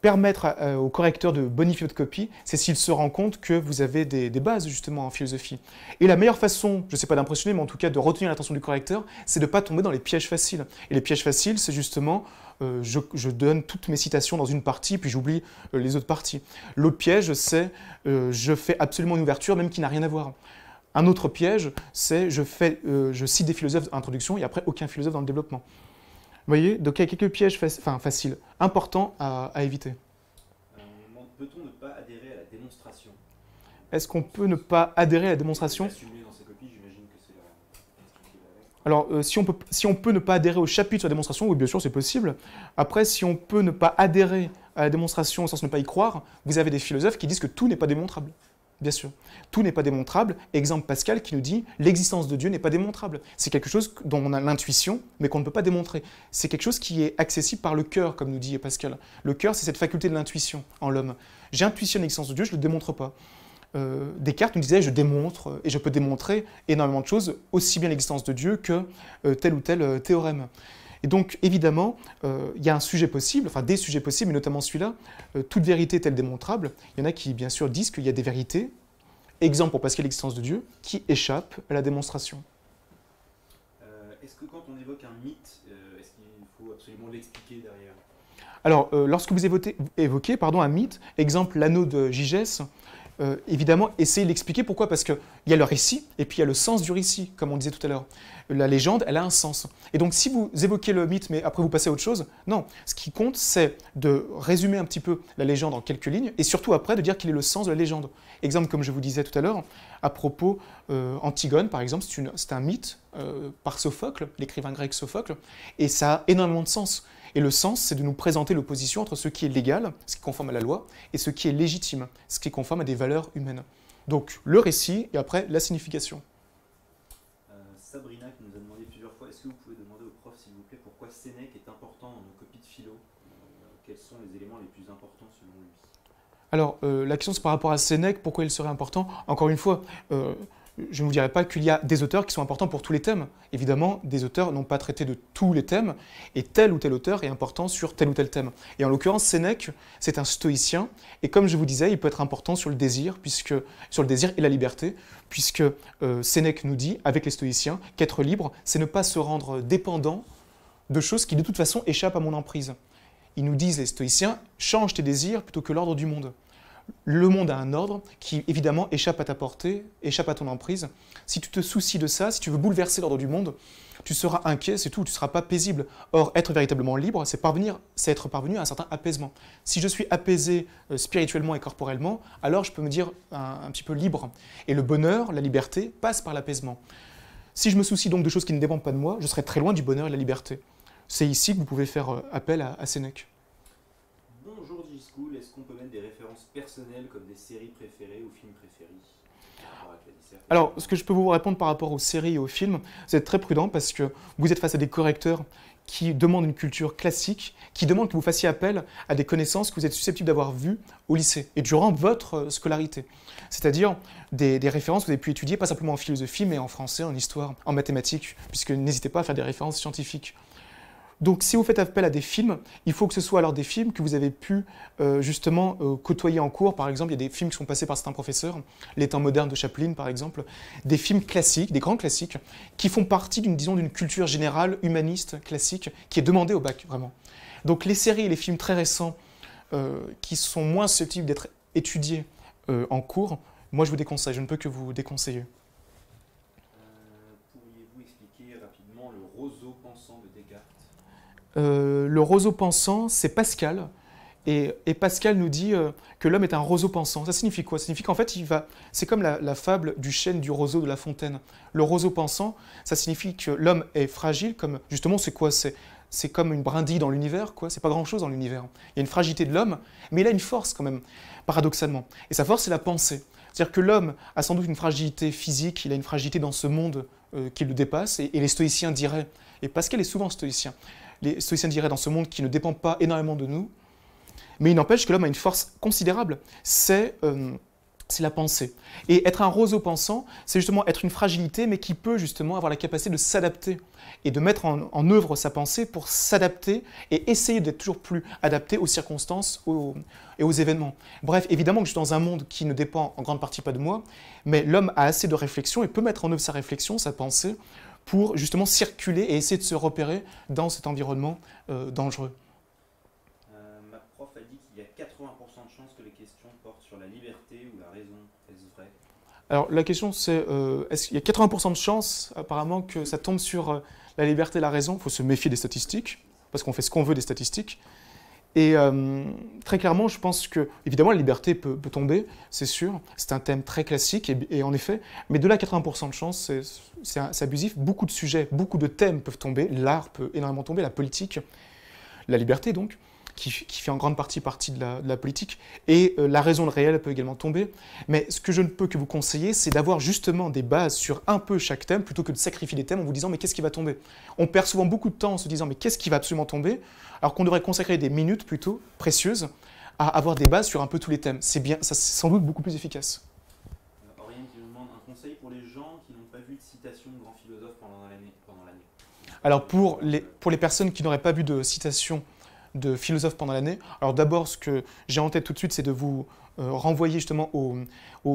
permettre euh, au correcteur de bonifier votre copie, c'est s'il se rend compte que vous avez des, bases justement en philosophie. Et la meilleure façon, je ne sais pas d'impressionner, mais en tout cas de retenir l'attention du correcteur, c'est de ne pas tomber dans les pièges faciles. Et les pièges faciles, c'est justement euh, je, donne toutes mes citations dans une partie, puis j'oublie les autres parties. L'autre piège, c'est je fais absolument une ouverture, même qui n'a rien à voir. Un autre piège, c'est je, euh, je cite des philosophes d'introduction et après aucun philosophe dans le développement. Vous voyez Donc il y a quelques pièges enfin, faciles, importants à, éviter. Euh, peut-on ne pas adhérer à la démonstration Est-ce qu'on peut ne pas adhérer à la démonstration alors, euh, si, on peut, si on peut ne pas adhérer au chapitre sur la démonstration, oui, bien sûr, c'est possible. Après, si on peut ne pas adhérer à la démonstration au sens ne pas y croire, vous avez des philosophes qui disent que tout n'est pas démontrable. Bien sûr. Tout n'est pas démontrable. Exemple Pascal qui nous dit l'existence de Dieu n'est pas démontrable. C'est quelque chose dont on a l'intuition, mais qu'on ne peut pas démontrer. C'est quelque chose qui est accessible par le cœur, comme nous dit Pascal. Le cœur, c'est cette faculté de l'intuition en l'homme. J'intuitionne l'existence de Dieu, je ne le démontre pas. Euh, Descartes nous disait je démontre et je peux démontrer énormément de choses, aussi bien l'existence de Dieu que euh, tel ou tel euh, théorème. Et donc, évidemment, euh, il y a un sujet possible, enfin des sujets possibles, mais notamment celui-là, euh, toute vérité est-elle démontrable Il y en a qui, bien sûr, disent qu'il y a des vérités, exemple pour Pascal l'existence de Dieu, qui échappent à la démonstration. Euh, est-ce que quand on évoque un mythe, est-ce qu'il faut absolument l'expliquer derrière alors, lorsque vous évoquez, pardon, un mythe, exemple l'anneau de Gigès, euh, évidemment essayer d'expliquer pourquoi, parce qu'il y a le récit et puis il y a le sens du récit, comme on disait tout à l'heure. La légende, elle a un sens. Et donc si vous évoquez le mythe mais après vous passez à autre chose, non. Ce qui compte, c'est de résumer un petit peu la légende en quelques lignes et surtout après de dire quel est le sens de la légende. Exemple, comme je vous disais tout à l'heure, à propos euh, Antigone, par exemple, c'est un mythe euh, par Sophocle, l'écrivain grec Sophocle, et ça a énormément de sens. Et le sens, c'est de nous présenter l'opposition entre ce qui est légal, ce qui est conforme à la loi, et ce qui est légitime, ce qui est conforme à des valeurs humaines. Donc le récit et après la signification. Euh, Sabrina qui nous a demandé plusieurs fois, est-ce que vous pouvez demander au prof s'il vous plaît pourquoi Sénèque est important dans nos copies de philo Quels sont les éléments les plus importants selon lui alors, euh, la question, c'est par rapport à Sénèque, pourquoi il serait important Encore une fois, euh, je ne vous dirai pas qu'il y a des auteurs qui sont importants pour tous les thèmes. Évidemment, des auteurs n'ont pas traité de tous les thèmes, et tel ou tel auteur est important sur tel ou tel thème. Et en l'occurrence, Sénèque, c'est un stoïcien, et comme je vous disais, il peut être important sur le désir, puisque, sur le désir et la liberté, puisque euh, Sénèque nous dit, avec les stoïciens, qu'être libre, c'est ne pas se rendre dépendant de choses qui de toute façon échappent à mon emprise ils nous disent, les stoïciens, change tes désirs plutôt que l'ordre du monde. Le monde a un ordre qui, évidemment, échappe à ta portée, échappe à ton emprise. Si tu te soucies de ça, si tu veux bouleverser l'ordre du monde, tu seras inquiet, c'est tout, tu ne seras pas paisible. Or, être véritablement libre, c'est parvenir, c'est être parvenu à un certain apaisement. Si je suis apaisé euh, spirituellement et corporellement, alors je peux me dire un petit peu libre. Et le bonheur, la liberté, passe par l'apaisement. Si je me soucie donc de choses qui ne dépendent pas de moi, je serai très loin du bonheur et de la liberté c'est ici que vous pouvez faire euh, appel à, Sénèque. Bonjour G-School, est-ce qu'on peut mettre des références personnelles comme des séries préférées ou films préférés alors, ce que je peux vous répondre par rapport aux séries et aux films, c'est très prudent parce que vous êtes face à des correcteurs qui demandent une culture classique, qui demandent que vous fassiez appel à des connaissances que vous êtes susceptibles d'avoir vues au lycée et durant votre euh, scolarité. C'est-à-dire des, des, références que vous avez pu étudier, pas simplement en philosophie, mais en français, en histoire, en mathématiques, puisque n'hésitez pas à faire des références scientifiques. Donc si vous faites appel à des films, il faut que ce soit alors des films que vous avez pu euh, justement euh, côtoyer en cours. Par exemple, il y a des films qui sont passés par certains professeurs, Les temps modernes de Chaplin par exemple, des films classiques, des grands classiques, qui font partie d'une disons d'une culture générale humaniste classique qui est demandée au bac vraiment. Donc les séries et les films très récents euh, qui sont moins susceptibles d'être étudiés en cours, moi je vous déconseille, je ne peux que vous déconseiller. Euh, le roseau pensant, c'est Pascal. Et, Pascal nous dit euh, que l'homme est un roseau pensant. Ça signifie quoi Ça signifie qu'en fait, il va. C'est comme la, fable du chêne, du roseau, de la fontaine. Le roseau pensant, ça signifie que l'homme est fragile, comme justement, c'est quoi C'est comme une brindille dans l'univers, quoi. C'est pas grand-chose dans l'univers. Il y a une fragilité de l'homme, mais il a une force quand même, paradoxalement. Et sa force, c'est la pensée. C'est-à-dire que l'homme a sans doute une fragilité physique, il a une fragilité dans ce monde euh, qui le dépasse, et les stoïciens diraient. Et Pascal est souvent stoïcien les stoïciens diraient, dans ce monde qui ne dépend pas énormément de nous. Mais il n'empêche que l'homme a une force considérable, euh, c'est la pensée. Et être un roseau pensant, c'est justement être une fragilité, mais qui peut justement avoir la capacité de s'adapter et de mettre en, œuvre sa pensée pour s'adapter et essayer d'être toujours plus adapté aux circonstances et aux événements. Bref, évidemment que je suis dans un monde qui ne dépend en grande partie pas de moi, mais l'homme a assez de réflexion et peut mettre en œuvre sa réflexion, sa pensée, pour justement circuler et essayer de se repérer dans cet environnement euh, dangereux euh, Ma prof a dit qu'il y a 80% de chances que les questions portent sur la liberté ou la raison. Est-ce vrai alors la question c'est, euh, est-ce qu'il y a 80% de chances apparemment que ça tombe sur la liberté et la raison Il faut se méfier des statistiques, parce qu'on fait ce qu'on veut des statistiques. Et euh, très clairement, je pense que, évidemment, la liberté peut, tomber, c'est sûr. C'est un thème très classique, et, en effet, mais de là, 80% de chance, c'est abusif. Beaucoup de sujets, beaucoup de thèmes peuvent tomber. L'art peut énormément tomber, la politique, la liberté donc qui, fait en grande partie partie de la, de la politique, et euh, la raison de réelle peut également tomber. Mais ce que je ne peux que vous conseiller, c'est d'avoir justement des bases sur un peu chaque thème, plutôt que de sacrifier les thèmes en vous disant mais qu'est-ce qui va tomber On perd souvent beaucoup de temps en se disant mais qu'est-ce qui va absolument tomber, alors qu'on devrait consacrer des minutes plutôt précieuses à avoir des bases sur un peu tous les thèmes. C'est bien, ça c'est sans doute beaucoup plus efficace. Aurélien qui demande un conseil pour les gens qui n'ont pas vu de citation de grands philosophes pendant l'année. Alors pour les, pour les personnes qui n'auraient pas vu de citation de philosophes pendant l'année. Alors d'abord, ce que j'ai en tête tout de suite, c'est de vous euh, renvoyer justement au,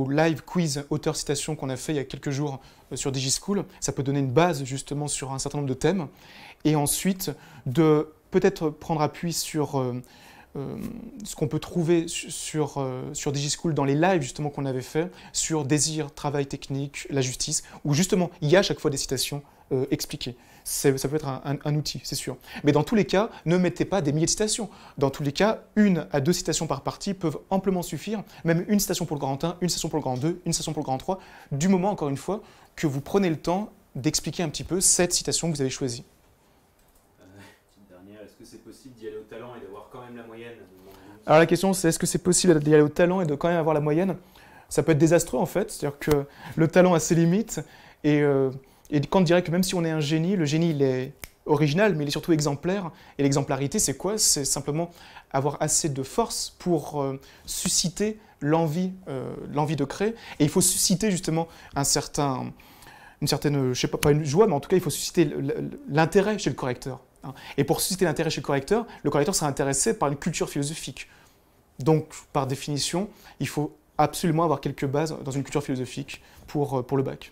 live quiz auteur citation qu'on a fait il y a quelques jours euh, sur DigiSchool. Ça peut donner une base justement sur un certain nombre de thèmes. Et ensuite, de peut-être prendre appui sur euh, ce qu'on peut trouver sur, sur DigiSchool dans les lives justement qu'on avait fait sur désir, travail technique, la justice, où justement il y a à chaque fois des citations expliquées ça peut être un, outil, c'est sûr. Mais dans tous les cas, ne mettez pas des milliers de citations. Dans tous les cas, une à deux citations par partie peuvent amplement suffire, même une citation pour le grand 1, une citation pour le grand 2, une citation pour le grand 3, du moment, encore une fois, que vous prenez le temps d'expliquer un petit peu cette citation que vous avez choisie. Euh, petite dernière, est-ce que c'est possible d'y aller au talent et d'avoir quand même la moyenne Alors la question c'est est-ce que c'est possible d'y aller au talent et de quand même avoir la moyenne Ça peut être désastreux en fait, c'est-à-dire que le talent a ses limites et... Euh, et on dirait que même si on est un génie, le génie, il est original, mais il est surtout exemplaire. Et l'exemplarité, c'est quoi C'est simplement avoir assez de force pour euh, susciter l'envie euh, l'envie de créer. Et il faut susciter justement un certain, une certaine, je sais pas, pas une joie, mais en tout cas, il faut susciter l'intérêt chez le correcteur. Hein. Et pour susciter l'intérêt chez le correcteur, le correcteur sera intéressé par une culture philosophique. Donc, par définition, il faut absolument avoir quelques bases dans une culture philosophique pour, euh, pour le bac.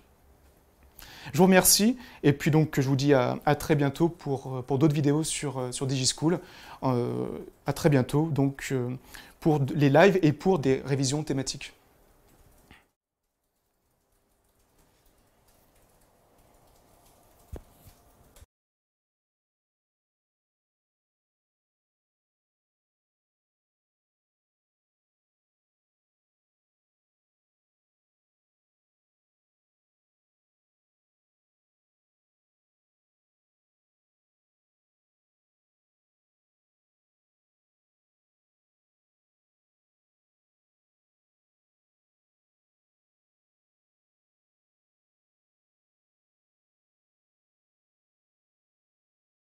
Je vous remercie et puis donc je vous dis à, très bientôt pour, euh, pour d'autres vidéos sur, euh, sur DigiSchool. Euh, à très bientôt donc pour les lives et pour des révisions thématiques.